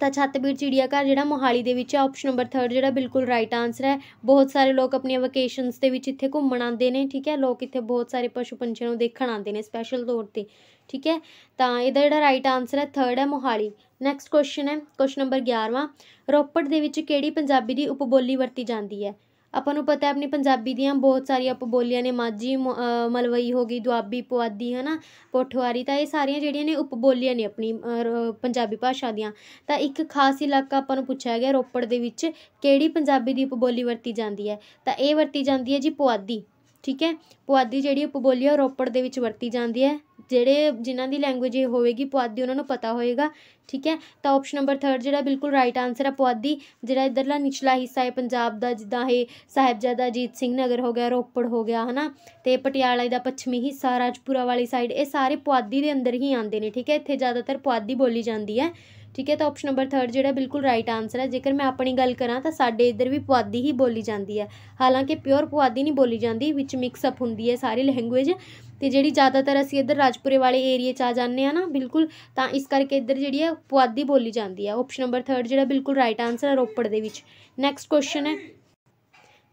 ਤਾਂ ਛੱਤਬੀੜ ਚਿੜੀਆ ਘਰ ਜਿਹੜਾ ਮੋਹਾਲੀ ਦੇ ਵਿੱਚ ਹੈ ਆਪਸ਼ਨ ਨੰਬਰ 3 ਜਿਹੜਾ ਬਿਲਕੁਲ ਰਾਈਟ ਆਨਸਰ ਹੈ ਬਹੁਤ ਸਾਰੇ ਲੋਕ ਆਪਣੀਆਂ ਵਕੇਸ਼ਨਸ ਦੇ ਵਿੱਚ ਇੱਥੇ ਘੁੰਮਣ ਆਉਂਦੇ ਨੇ ਠੀਕ ਹੈ ਲੋਕ ਇੱਥੇ ਬਹੁਤ ਸਾਰੇ ਪਸ਼ੂ ਪੰਛੀਆਂ ਨੂੰ ਦੇਖਣ ਆਉਂਦੇ ਨੇ ਸਪੈਸ਼ਲ ਤੌਰ ਤੇ ਠੀਕ ਹੈ ਤਾਂ ਇਹਦਾ ਜਿਹੜਾ ਰਾਈਟ ਆਨਸਰ ਹੈ 3 ਹੈ ਮੋਹਾਲੀ ਨੈਕਸਟ ਕੁਐਸਚਨ ਹੈ ਕੁਐਸਚਨ ਨੰਬਰ 11ਵਾਂ ਰੋਪੜ ਦੇ ਵਿੱਚ ਕਿਹੜੀ ਪੰਜਾਬੀ ਦੀ ਉਪਬੋਲੀ ਵਰਤੀ ਜਾਂਦੀ ਹੈ ਆਪਾਂ ਨੂੰ ਪਤਾ ਹੈ ਆਪਣੀ ਪੰਜਾਬੀ ਦੀਆਂ ਬਹੁਤ ਸਾਰੀਆਂ ਬੋਲੀਆਂ ਨੇ ਮਾਝੀ ਮਲਵਈ ਹੋ ਗਈ ਦੁਆਬੀ ਪੁਆਧੀ ਹਨਾ ਪੋਠਵਾਰੀ ਤਾਂ ਇਹ ਸਾਰੀਆਂ ਜਿਹੜੀਆਂ ਨੇ ਉਪ ਬੋਲੀਆਂ ਨੇ ਆਪਣੀ ਪੰਜਾਬੀ ਭਾਸ਼ਾ ਦੀਆਂ ਤਾਂ ਇੱਕ ਖਾਸ ਇਲਾਕਾ ਆਪਾਂ ਨੂੰ ਪੁੱਛਿਆ ਗਿਆ ਰੋਪੜ ਦੇ ਵਿੱਚ ਕਿਹੜੀ ਪੰਜਾਬੀ ਦੀ ਉਪ ਬੋਲੀ ਵਰਤੀ ਜਾਂਦੀ ਹੈ ਤਾਂ ਇਹ ਵਰਤੀ ਜਾਂਦੀ ਹੈ ਜੀ ਪੁਆਧੀ ਠੀਕ ਹੈ ਪੁਆਧੀ ਜਿਹੜੀ ਉਪਬੋਲੀ ਆ ਰੋਪੜ ਦੇ ਵਿੱਚ ਵਰਤੀ ਜਾਂਦੀ ਹੈ ਜਿਹੜੇ ਜਿਨ੍ਹਾਂ ਦੀ ਲੈਂਗੁਏਜ ਇਹ ਹੋਵੇਗੀ ਪੁਆਧੀ ਉਹਨਾਂ ਨੂੰ ਪਤਾ ਹੋਵੇਗਾ ਠੀਕ ਹੈ ਤਾਂ ਆਪਸ਼ਨ ਨੰਬਰ 3 ਜਿਹੜਾ ਬਿਲਕੁਲ ਰਾਈਟ ਆਨਸਰ ਹੈ ਪੁਆਧੀ ਜਿਹੜਾ ਇਧਰਲਾ ਨਿਚਲਾ ਹਿੱਸਾ ਹੈ ਪੰਜਾਬ ਦਾ ਜਿੱਦਾਂ ਇਹ ਸਾਹਿਬਜ਼ਾਦਾ ਅਜੀਤ ਸਿੰਘ ਨਗਰ ਹੋ ਗਿਆ ਰੋਪੜ ਹੋ ਗਿਆ ਹਨਾ ਤੇ ਪਟਿਆਲਾ ਦਾ ਪੱਛਮੀ ਹਿੱਸਾ ਰਾਜਪੁਰਾ ਵਾਲੀ ਸਾਈਡ ਇਹ ਸਾਰੇ ਪੁਆਧੀ ਦੇ ਅੰਦਰ ਹੀ ਆਉਂਦੇ ਨੇ ਠੀਕ ਹੈ ਇੱਥੇ ਜ਼ਿਆਦਾਤਰ ਪੁਆਧੀ ਬੋਲੀ ਜਾਂਦੀ ਹੈ ਠੀਕ ਹੈ ਤਾਂ ਆਪਸ਼ਨ ਨੰਬਰ 3 ਜਿਹੜਾ ਬਿਲਕੁਲ ਰਾਈਟ ਆਨਸਰ ਹੈ ਜੇਕਰ ਮੈਂ ਆਪਣੀ ਗੱਲ ਕਰਾਂ ਤਾਂ ਸਾਡੇ ਇੱਧਰ ਵੀ ਪੁਆਧੀ ਹੀ ਬੋਲੀ ਜਾਂਦੀ ਹੈ ਹਾਲਾਂਕਿ ਪਿਓਰ ਪੁਆਧੀ ਨਹੀਂ ਬੋਲੀ ਜਾਂਦੀ ਵਿੱਚ ਮਿਕਸ ਅਪ ਹੁੰਦੀ ਹੈ ਸਾਰੀ ਲੈਂਗੁਏਜ ਤੇ ਜਿਹੜੀ ਜ਼ਿਆਦਾਤਰ ਅਸੀਂ ਇੱਧਰ ਰਾਜਪੁਰੇ ਵਾਲੇ ਏਰੀਆ 'ਚ ਆ ਜਾਂਦੇ ਆ ਨਾ ਬਿਲਕੁਲ ਤਾਂ ਇਸ ਕਰਕੇ ਇੱਧਰ ਜਿਹੜੀ ਹੈ ਪੁਆਧੀ ਬੋਲੀ ਜਾਂਦੀ ਹੈ ਆਪਸ਼ਨ ਨੰਬਰ 3 ਜਿਹੜਾ ਬਿਲਕੁਲ ਰਾਈਟ ਆਨਸਰ ਹੈ ਰੋਪੜ ਦੇ ਵਿੱਚ ਨੈਕਸਟ ਕੁਐਸਚਨ ਹੈ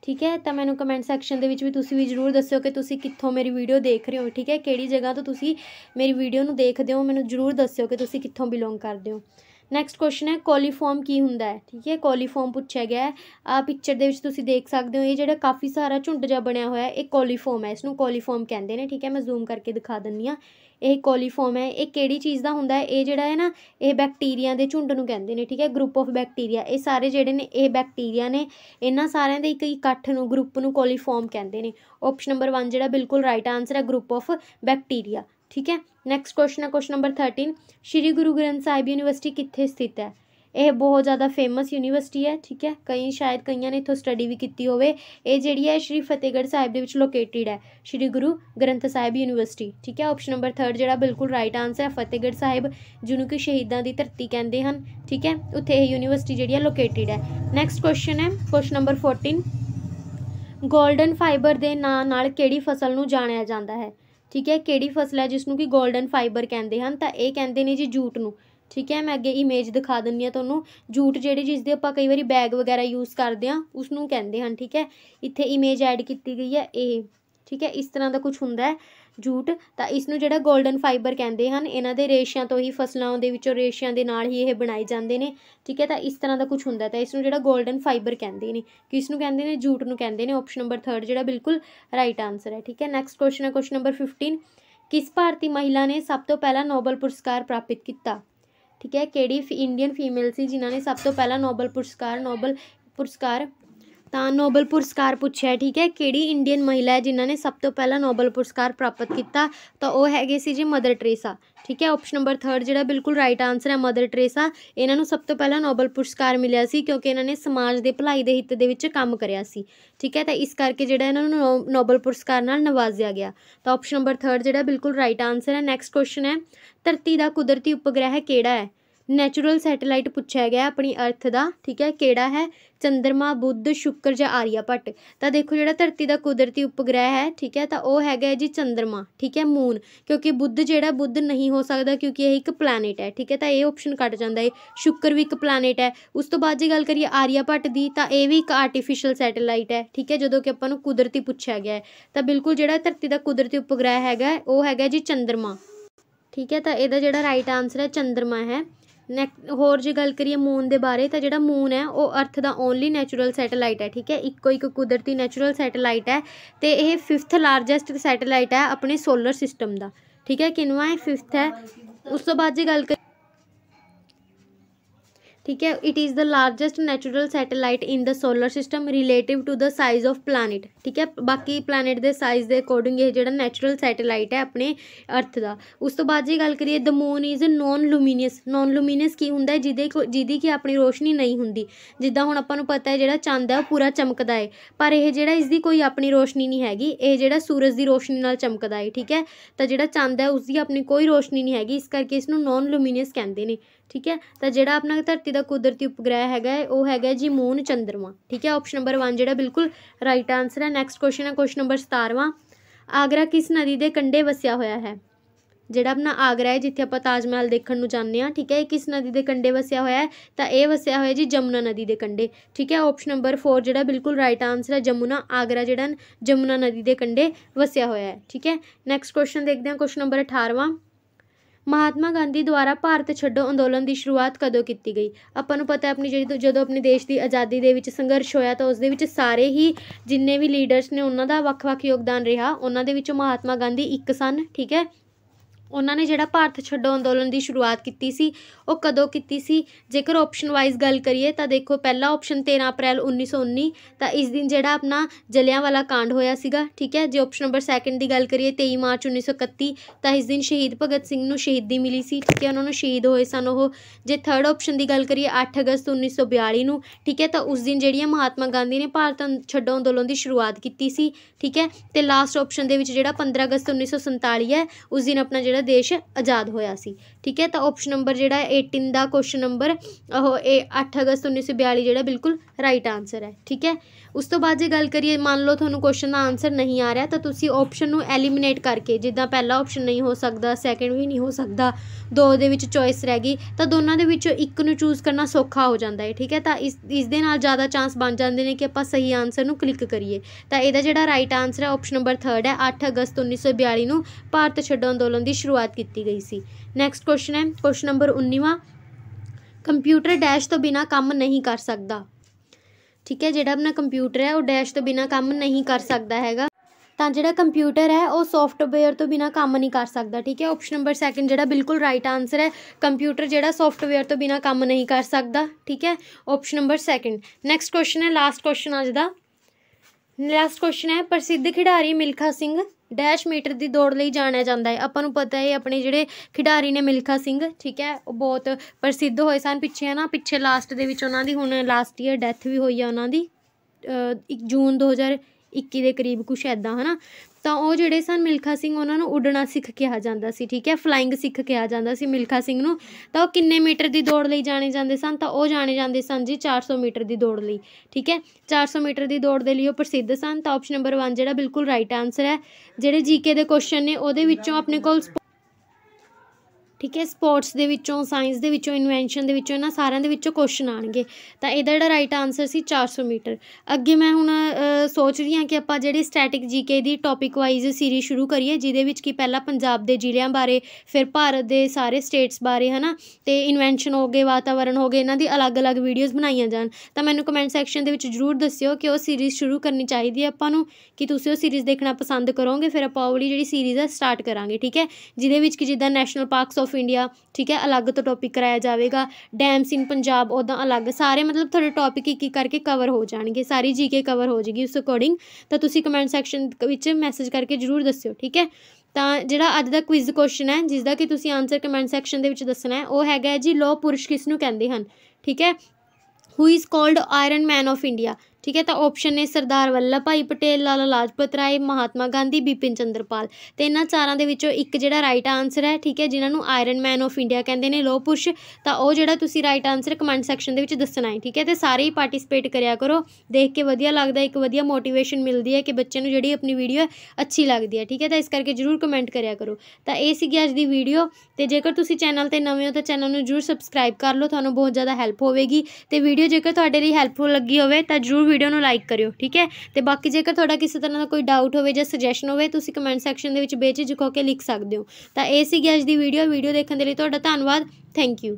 ਠੀਕ ਹੈ ਤਾਂ ਮੈਨੂੰ ਕਮੈਂਟ ਸੈਕਸ਼ਨ ਦੇ ਵਿੱਚ ਵੀ ਤੁਸੀਂ ਵੀ ਜਰੂਰ ਦੱਸਿਓ ਕਿ ਤੁਸੀਂ ਕਿੱਥੋਂ ਮੇਰੀ ਵੀਡੀਓ ਦੇਖ ਰਹੇ ਹੋ ਠੀਕ ਹੈ ਕਿਹੜੀ ਜਗ੍ਹਾ ਤੋਂ ਤੁਸੀਂ ਮੇਰੀ ਵੀਡੀਓ ਨੂੰ ਦੇਖਦੇ ਹੋ ਮੈਨੂੰ ਜਰੂਰ ਦੱਸਿਓ ਕਿ ਤੁਸੀਂ ਕਿੱਥੋਂ ਬਿਲੋਂਗ ਕਰਦੇ ਹੋ ਨੈਕਸਟ ਕੁਐਸਚਨ ਹੈ ਕੋਲੀਫਾਰਮ ਕੀ ਹੁੰਦਾ ਹੈ ਠੀਕ ਹੈ ਕੋਲੀਫਾਰਮ ਪੁੱਛਿਆ ਗਿਆ ਹੈ ਆ ਪਿਕਚਰ ਦੇ ਵਿੱਚ ਤੁਸੀਂ ਦੇਖ ਸਕਦੇ ਹੋ ਇਹ ਜਿਹੜਾ ਕਾਫੀ ਸਾਰਾ ਝੁੰਡ ਜਿਹਾ ਬਣਿਆ ਹੋਇਆ ਹੈ ਇਹ ਕੋਲੀਫਾਰਮ ਹੈ ਇਸ ਨੂੰ ਕੋਲੀਫਾਰਮ ਕਹਿੰਦੇ ਨੇ ਠੀਕ ਹੈ ਮੈਂ ਜ਼ੂਮ ਕਰਕੇ ਦਿਖਾ ਦਿੰਨੀ ਆ ਇਹ ਕੋਲੀਫਾਰਮ ਹੈ ਇਹ ਕਿਹੜੀ ਚੀਜ਼ ਦਾ ਹੁੰਦਾ ਹੈ ਇਹ ਜਿਹੜਾ ਹੈ ਨਾ ਇਹ ਬੈਕਟੀਰੀਆ ਦੇ ਝੁੰਡ ਨੂੰ ਕਹਿੰਦੇ ਨੇ ਠੀਕ ਹੈ ਗਰੁੱਪ ਆਫ ਬੈਕਟੀਰੀਆ ਇਹ ਸਾਰੇ ਜਿਹੜੇ ਨੇ ਇਹ ਬੈਕਟੀਰੀਆ ਨੇ ਇਹਨਾਂ ਸਾਰਿਆਂ ਦੇ ਇੱਕ ਇਕੱਠ ਨੂੰ ਗਰੁੱਪ ਨੂੰ ਕੋਲੀਫਾਰਮ ਕਹਿੰਦੇ ਨੇ ਆਪਸ਼ਨ ਨੰਬਰ 1 ਜਿਹੜਾ ਬਿਲਕੁਲ ਰਾਈਟ ਆਨਸਰ ਹੈ ਗਰੁੱਪ ਆਫ ਬੈਕਟੀਰੀਆ ਠੀਕ ਹੈ ਨੈਕਸਟ ਕੁਐਸਚਨ ਹੈ question number 13 Shri Guru Granth Sahib University ਕਿੱਥੇ ਸਥਿਤ ਹੈ ਇਹ ਬਹੁਤ ਜ਼ਿਆਦਾ ਫੇਮਸ ਯੂਨੀਵਰਸਿਟੀ ਹੈ ਠੀਕ ਹੈ ਕਈ ਸ਼ਾਇਦ ਕਈਆਂ ਨੇ ਇਥੋਂ ਸਟੱਡੀ ਵੀ ਕੀਤੀ ਹੋਵੇ ਇਹ ਜਿਹੜੀ ਹੈ ਸ਼੍ਰੀ ਫਤਿਹਗੜ੍ਹ ਸਾਹਿਬ ਦੇ ਵਿੱਚ ਲੋਕੇਟਿਡ ਹੈ ਸ਼੍ਰੀ ਗੁਰੂ ਗ੍ਰੰਥ ਸਾਹਿਬ ਯੂਨੀਵਰਸਿਟੀ ਠੀਕ ਹੈ ਆਪਸ਼ਨ ਨੰਬਰ 3 ਜਿਹੜਾ ਬਿਲਕੁਲ ਰਾਈਟ ਆਨਸਰ ਹੈ ਫਤਿਹਗੜ੍ਹ ਸਾਹਿਬ ਜਿਹਨੂੰ ਕਿ ਸ਼ਹੀਦਾਂ ਦੀ ਧਰਤੀ ਕਹਿੰਦੇ ਹਨ ਠੀਕ ਹੈ ਉੱਥੇ ਇਹ ਯੂਨੀਵਰਸਿਟੀ ਜਿਹੜੀ ਹੈ ਲੋਕੇਟਿਡ ਹੈ ਨੈਕਸਟ ਕੁਐਸਚਨ ਹੈ ਕੁਐਸਚਨ ਨੰਬਰ 14 ਗੋਲਡਨ ਫਾਈਬਰ ਦੇ ਨਾਂ ਨਾਲ ਕਿਹੜੀ ਫਸਲ ਨੂੰ ਜਾਣਿਆ ਜਾਂਦਾ ਹੈ ਠੀਕ ਹੈ ਕਿਹੜੀ ਫਸਲ ਹੈ ਜਿਸ ਨੂੰ ਕਿ 골ਡਨ ਫਾਈਬਰ ਕਹਿੰਦੇ ਹਨ ਤਾਂ ਇਹ ਕਹਿੰਦੇ ਨੇ ਜੀ ਜੂਟ ਨੂੰ ਠੀਕ ਹੈ ਮੈਂ ਅੱਗੇ ਇਮੇਜ ਦਿਖਾ ਦਿੰਨੀ ਆ ਤੁਹਾਨੂੰ ਜੂਟ ਜਿਹੜੇ ਜਿਸ ਦੇ ਆਪਾਂ ਕਈ ਵਾਰੀ ਬੈਗ ਵਗੈਰਾ ਯੂਜ਼ ਕਰਦੇ ਆ ਉਸ ਨੂੰ ਕਹਿੰਦੇ ਹਨ ਠੀਕ ਹੈ ਇੱਥੇ ਇਮੇਜ ਐਡ ਕੀਤੀ ਗਈ ਹੈ ਇਹ ਠੀਕ ਹੈ ਇਸ ਤਰ੍ਹਾਂ ਦਾ ਕੁਝ ਹੁੰਦਾ ਹੈ ਜੂਟ ਤਾਂ ਇਸ ਨੂੰ ਜਿਹੜਾ 골ਡਨ ਫਾਈਬਰ ਕਹਿੰਦੇ ਹਨ ਇਹਨਾਂ ਦੇ ਰੇਸ਼ਿਆਂ ਤੋਂ ਹੀ ਫਸਲਾਂ ਦੇ ਵਿੱਚੋਂ ਰੇਸ਼ਿਆਂ ਦੇ ਨਾਲ ਹੀ ਇਹ ਬਣਾਏ ਜਾਂਦੇ ਨੇ ਠੀਕ ਹੈ ਤਾਂ ਇਸ ਤਰ੍ਹਾਂ ਦਾ ਕੁਝ ਹੁੰਦਾ ਤਾਂ ਇਸ ਨੂੰ ਜਿਹੜਾ 골ਡਨ ਫਾਈਬਰ ਕਹਿੰਦੇ ਨੇ ਕਿਸ ਨੂੰ ਕਹਿੰਦੇ ਨੇ ਜੂਟ ਨੂੰ ਕਹਿੰਦੇ ਨੇ ਆਪਸ਼ਨ ਨੰਬਰ 3 ਜਿਹੜਾ ਬਿਲਕੁਲ ਰਾਈਟ ਆਨਸਰ ਹੈ ਠੀਕ ਹੈ ਨੈਕਸਟ ਕੁਐਸਚਨ ਹੈ ਕੁਐਸਚਨ ਨੰਬਰ 15 ਕਿਸ ਭਾਰਤੀ ਮਹਿਲਾ ਨੇ ਸਭ ਤੋਂ ਪਹਿਲਾਂ ਨੋਬਲ ਪੁਰਸਕਾਰ ਪ੍ਰਾਪਤ ਕੀਤਾ ਠੀਕ ਹੈ ਕਿਹੜੀ ਇੰਡੀਅਨ ਫੀਮੇਲ ਸੀ ਜਿਨ੍ਹਾਂ ਨੇ ਸਭ ਤੋਂ ਪਹਿਲਾਂ ਨੋਬਲ ਪੁਰਸਕਾਰ ਨੋਬਲ ਪੁਰਸਕਾਰ ਤਾਂ ਨੋਬਲ ਪੁਰਸਕਾਰ ਪੁੱਛਿਆ ਠੀਕ ਹੈ ਕਿਹੜੀ ਇੰਡੀਅਨ ਮਹਿਲਾ ਹੈ ਜਿਨ੍ਹਾਂ ਨੇ ਸਭ ਤੋਂ ਪਹਿਲਾਂ ਨੋਬਲ ਪੁਰਸਕਾਰ ਪ੍ਰਾਪਤ ਕੀਤਾ ਤਾਂ ਉਹ ਹੈਗੇ ਸੀ ਜੀ ਮਦਰ ਟ੍ਰੇਸਾ ਠੀਕ ਹੈ ਆਪਸ਼ਨ ਨੰਬਰ 3 ਜਿਹੜਾ ਬਿਲਕੁਲ ਰਾਈਟ ਆਨਸਰ ਹੈ ਮਦਰ ਟ੍ਰੇਸਾ ਇਹਨਾਂ ਨੂੰ ਸਭ ਤੋਂ ਪਹਿਲਾਂ ਨੋਬਲ ਪੁਰਸਕਾਰ ਮਿਲਿਆ ਸੀ ਕਿਉਂਕਿ ਇਹਨਾਂ ਨੇ ਸਮਾਜ ਦੇ ਭਲਾਈ ਦੇ ਹਿੱਤ ਦੇ ਵਿੱਚ ਕੰਮ ਕਰਿਆ ਸੀ ਠੀਕ ਹੈ ਤਾਂ ਇਸ ਕਰਕੇ ਜਿਹੜਾ ਇਹਨਾਂ ਨੂੰ ਨੋਬਲ ਪੁਰਸਕਾਰ ਨਾਲ ਨਵਾਜ਼ਿਆ ਗਿਆ ਤਾਂ ਆਪਸ਼ਨ ਨੰਬਰ 3 ਜਿਹੜਾ ਬਿਲਕੁਲ ਰਾਈਟ ਆਨਸਰ ਹੈ ਨੈਕਸਟ ਕੁਐਸਚਨ ਹੈ ਧਰਤੀ ਦਾ ਕੁਦਰਤੀ ਉਪਗ੍ਰਹਿ ਕਿਹੜਾ ਹੈ ਨੇਚਰਲ ਸੈਟੇਲਾਈਟ ਪੁੱਛਿਆ ਗਿਆ ਆਪਣੀ ਅਰਥ ਦਾ ਠੀਕ ਹੈ ਕਿਹੜਾ ਹੈ ਚੰਦਰਮਾ ਬੁੱਧ ਸ਼ੁੱਕਰ ਜਾਂ ਆਰੀਆਪਟ ਤਾਂ ਦੇਖੋ ਜਿਹੜਾ ਧਰਤੀ ਦਾ ਕੁਦਰਤੀ ਉਪਗ੍ਰਹਿ ਹੈ ਠੀਕ ਹੈ ਤਾਂ ਉਹ ਹੈਗਾ ਜੀ ਚੰਦਰਮਾ ਠੀਕ ਹੈ ਮੂਨ ਕਿਉਂਕਿ ਬੁੱਧ ਜਿਹੜਾ ਬੁੱਧ ਨਹੀਂ ਹੋ ਸਕਦਾ ਕਿਉਂਕਿ ਇਹ ਇੱਕ ਪਲੈਨਟ ਹੈ ਠੀਕ ਹੈ ਤਾਂ ਇਹ ਆਪਸ਼ਨ ਕੱਟ ਜਾਂਦਾ ਹੈ ਸ਼ੁੱਕਰ ਵੀ ਇੱਕ ਪਲੈਨਟ ਹੈ ਉਸ ਤੋਂ ਬਾਅਦ ਜੇ ਗੱਲ ਕਰੀਏ ਆਰੀਆਪਟ ਦੀ ਤਾਂ ਇਹ ਵੀ ਇੱਕ ਆਰਟੀਫੀਸ਼ੀਅਲ ਸੈਟੇਲਾਈਟ ਹੈ ਠੀਕ ਹੈ ਜਦੋਂ ਕਿ ਆਪਾਂ ਨੂੰ ਕੁਦਰਤੀ ਪੁੱਛਿਆ ਗਿਆ ਹੈ ਤਾਂ ਬਿਲਕੁਲ ਜਿਹੜਾ ਧਰਤੀ ਦਾ ਕੁਦਰਤੀ ਉਪਗ੍ਰਹਿ ਹੈਗਾ ਉਹ ਹੈਗਾ ਜੀ ਚੰਦਰਮਾ ਠੀਕ ਹੈ ਤਾਂ ਇਹਦਾ ਜਿਹੜਾ ਰਾਈਟ ਆਨਸਰ ਹੈ ਚੰਦਰਮਾ ਹੈ ਨੈਕ ਹੋਰ ਜੇ ਗੱਲ ਕਰੀਏ ਮੂਨ ਦੇ ਬਾਰੇ ਤਾਂ ਜਿਹੜਾ ਮੂਨ ਹੈ ਉਹ ਅਰਥ ਦਾ ਓਨਲੀ ਨੈਚੁਰਲ ਸੈਟੇਲਾਈਟ ਹੈ ਠੀਕ ਹੈ ਇੱਕੋ ਇੱਕ ਕੁਦਰਤੀ ਨੈਚੁਰਲ ਸੈਟੇਲਾਈਟ ਹੈ ਤੇ ਇਹ 5th ਲਾਰਜੈਸਟ ਸੈਟੇਲਾਈਟ ਹੈ ਆਪਣੇ ਸੋਲਰ ਸਿਸਟਮ ਦਾ ਠੀਕ ਹੈ ਕਿਨਵਾ ਹੈ 5th ਹੈ ਉਸ ਤੋਂ ਬਾਅਦ ਜੇ ਗੱਲ ਕਰੀਏ ਠੀਕ ਹੈ it is the largest natural satellite in the solar system relative to the size of planet ਠੀਕ ਹੈ ਬਾਕੀ ਪਲੈਨਟ ਦੇ ਸਾਈਜ਼ ਦੇ ਅਕੋਰਡਿੰਗ ਇਹ ਜਿਹੜਾ ਨੈਚੁਰਲ ਸੈਟੇਲਾਈਟ ਹੈ ਆਪਣੇ ਅਰਥ ਦਾ ਉਸ ਤੋਂ ਬਾਅਦ ਜੇ ਗੱਲ ਕਰੀਏ the moon is non luminous non luminous ਕੀ ਹੁੰਦਾ ਹੈ ਜਿਹਦੇ ਜਿਹਦੀ ਕਿ ਆਪਣੀ ਰੋਸ਼ਨੀ ਨਹੀਂ ਹੁੰਦੀ ਜਿੱਦਾਂ ਹੁਣ ਆਪਾਂ ਨੂੰ ਪਤਾ ਹੈ ਜਿਹੜਾ ਚੰਦ ਹੈ ਉਹ ਪੂਰਾ ਚਮਕਦਾ ਹੈ ਪਰ ਇਹ ਜਿਹੜਾ ਇਸ ਦੀ ਕੋਈ ਆਪਣੀ ਰੋਸ਼ਨੀ ਨਹੀਂ ਹੈਗੀ ਇਹ ਜਿਹੜਾ ਸੂਰਜ ਦੀ ਰੋਸ਼ਨੀ ਨਾਲ ਚਮਕਦਾ ਹੈ ਠੀਕ ਹੈ ਤਾਂ ਜਿਹੜਾ ਚੰਦ ਹੈ ਉਸ ਦੀ ਆਪਣੀ ਕੋਈ ਰੋਸ਼ਨੀ ਨਹੀਂ ਹੈਗੀ ਇਸ ਕਰਕੇ ਇਸ ਨੂੰ ਨੋਨ ਲੂਮੀਨੀਅਸ ਕਹਿੰਦੇ ਨੇ ਠੀਕ ਹੈ ਤਾਂ ਜਿਹੜਾ ਆਪਣਾ ਧਰਤੀ ਦਾ ਕੁਦਰਤੀ ਉਪਗ੍ਰਹਿ ਹੈਗਾ ਉਹ ਹੈਗਾ ਜੀ ਮੂਨ ਚੰਦਰਮਾ ਠੀਕ ਹੈ ਆਪਸ਼ਨ ਨੰਬਰ 1 ਜਿਹੜਾ ਬਿਲਕੁਲ ਰਾਈਟ ਆਨਸਰ ਹੈ ਨੈਕਸਟ ਕੁਐਸਚਨ ਹੈ ਕੁਐਸਚਨ ਨੰਬਰ 17ਵਾਂ ਆਗਰਾ ਕਿਸ ਨਦੀ ਦੇ ਕੰਢੇ ਵਸਿਆ ਹੋਇਆ ਹੈ ਜਿਹੜਾ ਆਪਣਾ ਆਗਰਾ ਹੈ ਜਿੱਥੇ ਆਪਾਂ ਤਾਜ ਮਹਿਲ ਦੇਖਣ ਨੂੰ ਜਾਂਦੇ ਆ ਠੀਕ ਹੈ ਇਹ ਕਿਸ ਨਦੀ ਦੇ ਕੰਢੇ ਵਸਿਆ ਹੋਇਆ ਹੈ ਤਾਂ ਇਹ ਵਸਿਆ ਹੋਇਆ ਜੀ ਜਮੁਨਾ ਨਦੀ ਦੇ ਕੰਢੇ ਠੀਕ ਹੈ ਆਪਸ਼ਨ ਨੰਬਰ 4 ਜਿਹੜਾ ਬਿਲਕੁਲ ਰਾਈਟ ਆਨਸਰ ਹੈ ਜਮੁਨਾ ਆਗਰਾ ਜਿਹੜਾ ਜਮੁਨਾ ਨਦੀ ਦੇ ਕੰਢੇ ਵਸਿਆ ਹੋਇਆ ਹੈ ਠੀਕ ਹੈ ਨੈਕਸਟ ਕੁਐਸਚਨ ਦੇਖਦੇ ਹਾਂ ਕੁਐਸਚਨ ਨੰਬਰ 18ਵਾਂ ਮਹਾਤਮਾ ਗਾਂਧੀ ਦੁਆਰਾ ਭਾਰਤ ਛੱਡੋ ਅੰਦੋਲਨ ਦੀ ਸ਼ੁਰੂਆਤ ਕਦੋਂ ਕੀਤੀ ਗਈ ਆਪਾਂ ਨੂੰ ਪਤਾ ਆਪਣੀ ਜਿਹੜੀ ਜਦੋਂ ਆਪਣੇ ਦੇਸ਼ ਦੀ ਆਜ਼ਾਦੀ ਦੇ ਵਿੱਚ ਸੰਘਰਸ਼ ਹੋਇਆ ਤਾਂ ਉਸ ਦੇ ਵਿੱਚ ਸਾਰੇ ਹੀ ਜਿੰਨੇ ਵੀ ਲੀਡਰਸ ਨੇ ਉਹਨਾਂ ਦਾ ਵੱਖ-ਵੱਖ ਯੋਗਦਾਨ ਰਿਹਾ ਉਹਨਾਂ ਦੇ ਵਿੱਚੋਂ ਮਹਾਤਮਾ ਗਾਂਧੀ ਇੱਕ ਸਨ ਠੀਕ ਹੈ ਉਹਨਾਂ ਨੇ ਜਿਹੜਾ ਭਾਰਤ ਛੱਡੋ ਅੰਦੋਲਨ ਦੀ ਸ਼ੁਰੂਆਤ ਕੀਤੀ ਸੀ ਉਹ ਕਦੋਂ ਕੀਤੀ ਸੀ ਜੇਕਰ ਆਪਸ਼ਨ ਵਾਈਜ਼ ਗੱਲ ਕਰੀਏ ਤਾਂ ਦੇਖੋ ਪਹਿਲਾ ਆਪਸ਼ਨ 13 ਅਪ੍ਰੈਲ 1919 ਤਾਂ ਇਸ ਦਿਨ ਜਿਹੜਾ ਆਪਣਾ ਜਲਿਆਂਵਾਲਾ ਕਾਂਡ ਹੋਇਆ ਸੀਗਾ ਠੀਕ ਹੈ ਜੇ ਆਪਸ਼ਨ ਨੰਬਰ ਸੈਕੰਡ ਦੀ ਗੱਲ ਕਰੀਏ 23 ਮਾਰਚ 1931 ਤਾਂ ਇਸ ਦਿਨ ਸ਼ਹੀਦ ਭਗਤ ਸਿੰਘ ਨੂੰ ਸ਼ਹੀਦੀ ਮਿਲੀ ਸੀ ਠੀਕ ਹੈ ਉਹਨਾਂ ਨੂੰ ਸ਼ਹੀਦ ਹੋਏ ਸਨ ਉਹ ਜੇ ਥਰਡ ਆਪਸ਼ਨ ਦੀ ਗੱਲ ਕਰੀਏ 8 ਅਗਸਤ 1942 ਨੂੰ ਠੀਕ ਹੈ ਤਾਂ ਉਸ ਦਿਨ ਜਿਹੜੀਆਂ ਮਹਾਤਮਾ ਗਾਂਧੀ ਨੇ ਭਾਰਤ ਛੱਡੋ ਅੰਦੋਲਨ ਦੀ ਸ਼ੁਰੂਆਤ ਕੀਤੀ ਸੀ ਠੀਕ ਹੈ ਤੇ ਲਾਸਟ ਆਪਸ਼ਨ ਦੇ ਵਿੱਚ ਜਿਹੜਾ 15 ਅਗਸਤ 1947 ਹੈ ਉਸ ਦਿਨ ਆਪਣਾ ਜਿਹੜਾ ਦੇਸ਼ ਆਜ਼ਾਦ ਹੋਇਆ ਸੀ ਠੀਕ ਹੈ ਤਾਂ ਆਪਸ਼ਨ ਨੰਬਰ ਜਿਹੜਾ 18 ਦਾ ਕੁਐਸਚਨ ਨੰਬਰ ਉਹ ਇਹ 8 ਅਗਸਤ 1942 ਜਿਹੜਾ ਬਿਲਕੁਲ ਰਾਈਟ ਆਨਸਰ ਹੈ ਠੀਕ ਹੈ ਉਸ ਤੋਂ ਬਾਅਦ ਜੇ ਗੱਲ ਕਰੀਏ ਮੰਨ ਲਓ ਤੁਹਾਨੂੰ ਕੁਐਸਚਨ ਦਾ ਆਨਸਰ ਨਹੀਂ ਆ ਰਿਹਾ ਤਾਂ ਤੁਸੀਂ ਆਪਸ਼ਨ ਨੂੰ ਐਲੀਮੀਨੇਟ ਕਰਕੇ ਜਿੱਦਾਂ ਪਹਿਲਾ ਆਪਸ਼ਨ ਨਹੀਂ ਹੋ ਸਕਦਾ ਸੈਕੰਡ ਵੀ ਨਹੀਂ ਹੋ ਸਕਦਾ ਦੋ ਦੇ ਵਿੱਚ ਚੋਇਸ ਰਹਿ ਗਈ ਤਾਂ ਦੋਨਾਂ ਦੇ ਵਿੱਚੋਂ ਇੱਕ ਨੂੰ ਚੂਜ਼ ਕਰਨਾ ਸੌਖਾ ਹੋ ਜਾਂਦਾ ਹੈ ਠੀਕ ਹੈ ਤਾਂ ਇਸ ਇਸ ਦੇ ਨਾਲ ਜ਼ਿਆਦਾ ਚਾਂਸ ਬਣ ਜਾਂਦੇ ਨੇ ਕਿ ਆਪਾਂ ਸਹੀ ਆਨਸਰ ਨੂੰ ਕਲਿੱਕ ਕਰੀਏ ਤਾਂ ਇਹਦਾ ਜਿਹੜਾ ਰਾਈਟ ਆਨਸਰ ਹੈ ਆਪਸ਼ਨ ਨੰਬਰ 3 ਹੈ 8 ਅਗਸਤ 1942 ਨੂੰ ਭਾਰਤ ਛੱਡੋ ਅੰਦੋਲਨ ਦੀ ਸ਼ੁਰੂਆਤ ਕੀਤੀ ਗਈ ਸੀ ਨੈਕਸਟ ਕੁਐਸਚਨ ਹੈ ਕੁਐਸਚਨ ਨੰਬਰ 19ਵਾਂ ਕੰਪਿਊਟਰ ਡੈਸ਼ ਤੋਂ ਬਿਨਾ ਕੰਮ ਨਹੀਂ ਕਰ ਸਕਦਾ ਠੀਕ ਹੈ ਜਿਹੜਾ ਆਪਣਾ ਕੰਪਿਊਟਰ ਹੈ ਉਹ ਡੈਸ਼ ਤੋਂ ਬਿਨਾ ਕੰਮ ਨਹੀਂ ਕਰ ਸਕਦਾ ਹੈਗਾ ਤਾਂ ਜਿਹੜਾ ਕੰਪਿਊਟਰ ਹੈ ਉਹ ਸੌਫਟਵੇਅਰ ਤੋਂ ਬਿਨਾ ਕੰਮ ਨਹੀਂ ਕਰ ਸਕਦਾ ਠੀਕ ਹੈ ਆਪਸ਼ਨ ਨੰਬਰ 2 ਜਿਹੜਾ ਬਿਲਕੁਲ ਰਾਈਟ ਆਨਸਰ ਹੈ ਕੰਪਿਊਟਰ ਜਿਹੜਾ ਸੌਫਟਵੇਅਰ ਤੋਂ ਬਿਨਾ ਕੰਮ ਨਹੀਂ ਕਰ ਸਕਦਾ ਠੀਕ ਹੈ ਆਪਸ਼ਨ ਨੰਬਰ 2 ਨੈਕਸਟ ਕੁਐਸਚਨ ਹੈ ਲਾਸਟ ਕੁਐਸਚਨ ਅੱਜ ਦਾ ਲਾਸਟ ਕੁਐਸਚਨ ਹੈ ਪ੍ਰਸਿੱਧ ਖਿਡਾਰੀ ਮਿਲਖਾ ਸਿੰਘ ਡੈਸ਼ ਮੀਟਰ ਦੀ ਦੌੜ ਲਈ ਜਾਣਿਆ ਜਾਂਦਾ ਹੈ ਆਪਾਂ ਨੂੰ ਪਤਾ ਹੈ ਆਪਣੇ ਜਿਹੜੇ ਖਿਡਾਰੀ ਨੇ ਮਿਲਖਾ ਸਿੰਘ ਠੀਕ ਹੈ ਉਹ ਬਹੁਤ ਪ੍ਰਸਿੱਧ ਹੋਏ ਸਨ ਪਿੱਛੇ ਨਾ ਪਿੱਛੇ ਲਾਸਟ ਦੇ ਵਿੱਚ ਉਹਨਾਂ ਦੀ ਹੁਣ ਲਾਸਟ ਈਅਰ ਡੈਥ ਵੀ ਹੋਈ ਆ ਉਹਨਾਂ ਦੀ 1 ਜੂਨ 2000 21 ਦੇ ਕਰੀਬ ਕੁਛ ਐਦਾਂ ਹਨਾ ਤਾਂ ਉਹ ਜਿਹੜੇ ਸਨ ਮਿਲਖਾ ਸਿੰਘ ਉਹਨਾਂ ਨੂੰ ਉਡਣਾ ਸਿੱਖ ਕਿਹਾ ਜਾਂਦਾ ਸੀ ਠੀਕ ਹੈ ਫਲਾਈਂਗ ਸਿੱਖ ਕਿਹਾ ਜਾਂਦਾ ਸੀ ਮਿਲਖਾ ਸਿੰਘ ਨੂੰ ਤਾਂ ਉਹ ਕਿੰਨੇ ਮੀਟਰ ਦੀ ਦੌੜ ਲਈ ਜਾਣੇ ਜਾਂਦੇ ਸਨ ਤਾਂ ਉਹ ਜਾਣੇ ਜਾਂਦੇ ਸਨ ਜੀ 400 ਮੀਟਰ ਦੀ ਦੌੜ ਲਈ ਠੀਕ ਹੈ 400 ਮੀਟਰ ਦੀ ਦੌੜ ਦੇ ਲਈ ਉਹ ਪ੍ਰਸਿੱਧ ਸਨ ਤਾਂ ਆਪਸ਼ਨ ਨੰਬਰ 1 ਜਿਹੜਾ ਬਿਲਕੁਲ ਰਾਈਟ ਆਨਸਰ ਹੈ ਜਿਹੜੇ ਜੀਕੇ ਦੇ ਕੁਐਸਚਨ ਨੇ ਉਹਦੇ ਵਿੱਚੋਂ ਆਪਣੇ ਕੋਲ ਠੀਕ ਹੈ ਸਪੋਰਟਸ ਦੇ ਵਿੱਚੋਂ ਸਾਇੰਸ ਦੇ ਵਿੱਚੋਂ ਇਨਵੈਂਸ਼ਨ ਦੇ ਵਿੱਚੋਂ ਇਹਨਾਂ ਸਾਰਿਆਂ ਦੇ ਵਿੱਚੋਂ ਕੁਐਸਚਨ ਆਣਗੇ ਤਾਂ ਇਹਦਾ ਜਿਹੜਾ ਰਾਈਟ ਆਨਸਰ ਸੀ 400 ਮੀਟਰ ਅੱਗੇ ਮੈਂ ਹੁਣ ਸੋਚ ਰਹੀ ਹਾਂ ਕਿ ਆਪਾਂ ਜਿਹੜੀ ਸਟੈਟਿਕ ਜੀਕੇ ਦੀ ਟੌਪਿਕ ਵਾਈਜ਼ ਸੀਰੀਜ਼ ਸ਼ੁਰੂ ਕਰੀਏ ਜਿਹਦੇ ਵਿੱਚ ਕਿ ਪਹਿਲਾਂ ਪੰਜਾਬ ਦੇ ਜ਼ਿਲ੍ਹਿਆਂ ਬਾਰੇ ਫਿਰ ਭਾਰਤ ਦੇ ਸਾਰੇ ਸਟੇਟਸ ਬਾਰੇ ਹਨਾ ਤੇ ਇਨਵੈਂਸ਼ਨ ਹੋ ਗਏ ਵਾਤਾਵਰਣ ਹੋ ਗਏ ਇਹਨਾਂ ਦੀ ਅਲੱਗ-ਅਲੱਗ ਵੀਡੀਓਜ਼ ਬਣਾਈਆਂ ਜਾਣ ਤਾਂ ਮੈਨੂੰ ਕਮੈਂਟ ਸੈਕਸ਼ਨ ਦੇ ਵਿੱਚ ਜਰੂਰ ਦੱਸਿਓ ਕਿ ਉਹ ਸੀਰੀਜ਼ ਸ਼ੁਰੂ ਕਰਨੀ ਚਾਹੀਦੀ ਹੈ ਆਪਾਂ ਨੂੰ ਕਿ ਤੁਸੀਂ ਉਹ ਸੀਰੀਜ਼ ਦੇਖਣਾ ਪਸੰਦ ਕਰੋਗੇ ਫਿਰ ਆਪਾਂ ਉਹ ਜਿਹੜੀ ਸੀਰੀਜ਼ ਹੈ ਸਟਾਰਟ ਕਰਾਂਗੇ ਠੀਕ ਹੈ ਜਿਹਦੇ ਵਿੱਚ ਕਿ ਜਿੱਦਾਂ ਨੈਸ਼ਨਲ ਪਾਰਕਸ ਆਫ ਇੰਡੀਆ ਠੀਕ ਹੈ ਅਲੱਗ ਤੋਂ ਟੌਪਿਕ ਕਰਾਇਆ ਜਾਵੇਗਾ ਡੈਮਸ ਇਨ ਪੰਜਾਬ ਉਹਦਾ ਅਲੱਗ ਸਾਰੇ ਮਤਲਬ ਤੁਹਾਡੇ ਟੌਪਿਕ ਇੱਕ ਇੱਕ ਕਰਕੇ ਕਵਰ ਹੋ ਜਾਣਗੇ ਸਾਰੀ ਜੀਕੇ ਕਵਰ ਹੋ ਜਾਏਗੀ ਉਸ ਅਕੋਰਡਿੰਗ ਤਾਂ ਤੁਸੀਂ ਕਮੈਂਟ ਸੈਕਸ਼ਨ ਵਿੱਚ ਮੈਸੇਜ ਕਰਕੇ ਜਰੂਰ ਦੱਸਿਓ ਠੀਕ ਹੈ ਤਾਂ ਜਿਹੜਾ ਅੱਜ ਦਾ ਕੁਇਜ਼ ਕੁਐਸਚਨ ਹੈ ਜਿਸ ਦਾ ਕਿ ਤੁਸੀਂ ਆਨਸਰ ਕਮੈਂਟ ਸੈਕਸ਼ਨ ਦੇ ਵਿੱਚ ਦੱਸਣਾ ਹੈ ਉਹ ਹੈਗਾ ਜੀ ਲੋ ਪੁਰਸ਼ ਕਿਸ ਨੂੰ ਕਹਿੰਦੇ ਹਨ ਠੀਕ ਹੈ who is called iron man of India ਠੀਕ ਹੈ ਤਾਂ ਆਪਸ਼ਨ ਨੇ ਸਰਦਾਰ ਵੱਲਭ ਭਾਈ ਪਟੇਲ ਲਾਲਾ ਲਾਜਪਤ ਰਾਏ ਮਹਾਤਮਾ ਗਾਂਧੀ ਬਿਪਿਨ ਚੰਦਰਪਾਲ ਤੇ ਇਹਨਾਂ ਚਾਰਾਂ ਦੇ ਵਿੱਚੋਂ ਇੱਕ ਜਿਹੜਾ ਰਾਈਟ ਆਨਸਰ ਹੈ ਠੀਕ ਹੈ ਜਿਨ੍ਹਾਂ ਨੂੰ ਆਇਰਨ ਮੈਨ ਆਫ ਇੰਡੀਆ ਕਹਿੰਦੇ ਨੇ ਲੋ ਪੁਰਸ਼ ਤਾਂ ਉਹ ਜਿਹੜਾ ਤੁਸੀਂ ਰਾਈਟ ਆਨਸਰ ਕਮੈਂਟ ਸੈਕਸ਼ਨ ਦੇ ਵਿੱਚ ਦੱਸਣਾ ਹੈ ਠੀਕ ਹੈ ਤੇ ਸਾਰੇ ਹੀ ਪਾਰਟਿਸਿਪੇਟ ਕਰਿਆ ਕਰੋ ਦੇਖ ਕੇ ਵਧੀਆ ਲੱਗਦਾ ਇੱਕ ਵਧੀਆ ਮੋਟੀਵੇਸ਼ਨ ਮਿਲਦੀ ਹੈ ਕਿ ਬੱਚੇ ਨੂੰ ਜਿਹੜੀ ਆਪਣੀ ਵੀਡੀਓ ਅੱਛੀ ਲੱਗਦੀ ਹੈ ਠੀਕ ਹੈ ਤਾਂ ਇਸ ਕਰਕੇ ਜਰੂਰ ਕਮੈਂਟ ਕਰਿਆ ਕਰੋ ਤਾਂ ਇਹ ਸੀਗੀ ਅੱਜ ਦੀ ਵੀਡੀਓ ਤੇ ਜੇਕਰ ਤੁਸੀਂ ਚੈਨਲ ਤੇ ਨਵੇਂ ਹੋ ਤਾਂ ਚੈਨਲ ਨੂੰ ਜਰੂਰ ਸਬਸਕ੍ਰਾਈਬ ਕਰ ਲਓ ਤੁਹਾਨੂੰ ਬਹੁਤ ਜ਼ਿਆਦਾ ਹੈਲਪ ਹੋਵੇਗੀ ਤੇ ਵੀਡੀਓ ਜੇਕਰ ਤੁਹਾਡੇ ਲਈ ਹੈਲਪਫੁਲ ਲੱਗੀ ਹੋਵੇ ਤਾਂ ਜਰੂਰ ਵੀਡੀਓ ਨੂੰ ਲਾਈਕ ਕਰਿਓ ਠੀਕ ਹੈ ਤੇ ਬਾਕੀ ਜੇਕਰ ਤੁਹਾਡਾ ਕਿਸੇ ਤਰ੍ਹਾਂ ਦਾ ਕੋਈ ਡਾਊਟ ਹੋਵੇ ਜਾਂ ਸੁਜੈਸ਼ਨ ਹੋਵੇ ਤੁਸੀਂ ਕਮੈਂਟ ਸੈਕਸ਼ਨ ਦੇ ਵਿੱਚ ਬੇਝਿਜਕ ਹੋ ਕੇ ਲਿਖ ਸਕਦੇ ਹੋ ਤਾਂ ਇਹ ਸੀਗੀ ਅੱਜ ਦੀ ਵੀਡੀਓ ਵੀਡੀਓ ਦੇਖਣ ਦੇ ਲਈ ਤੁਹਾਡਾ ਧੰਨਵਾਦ ਥੈਂਕ ਯੂ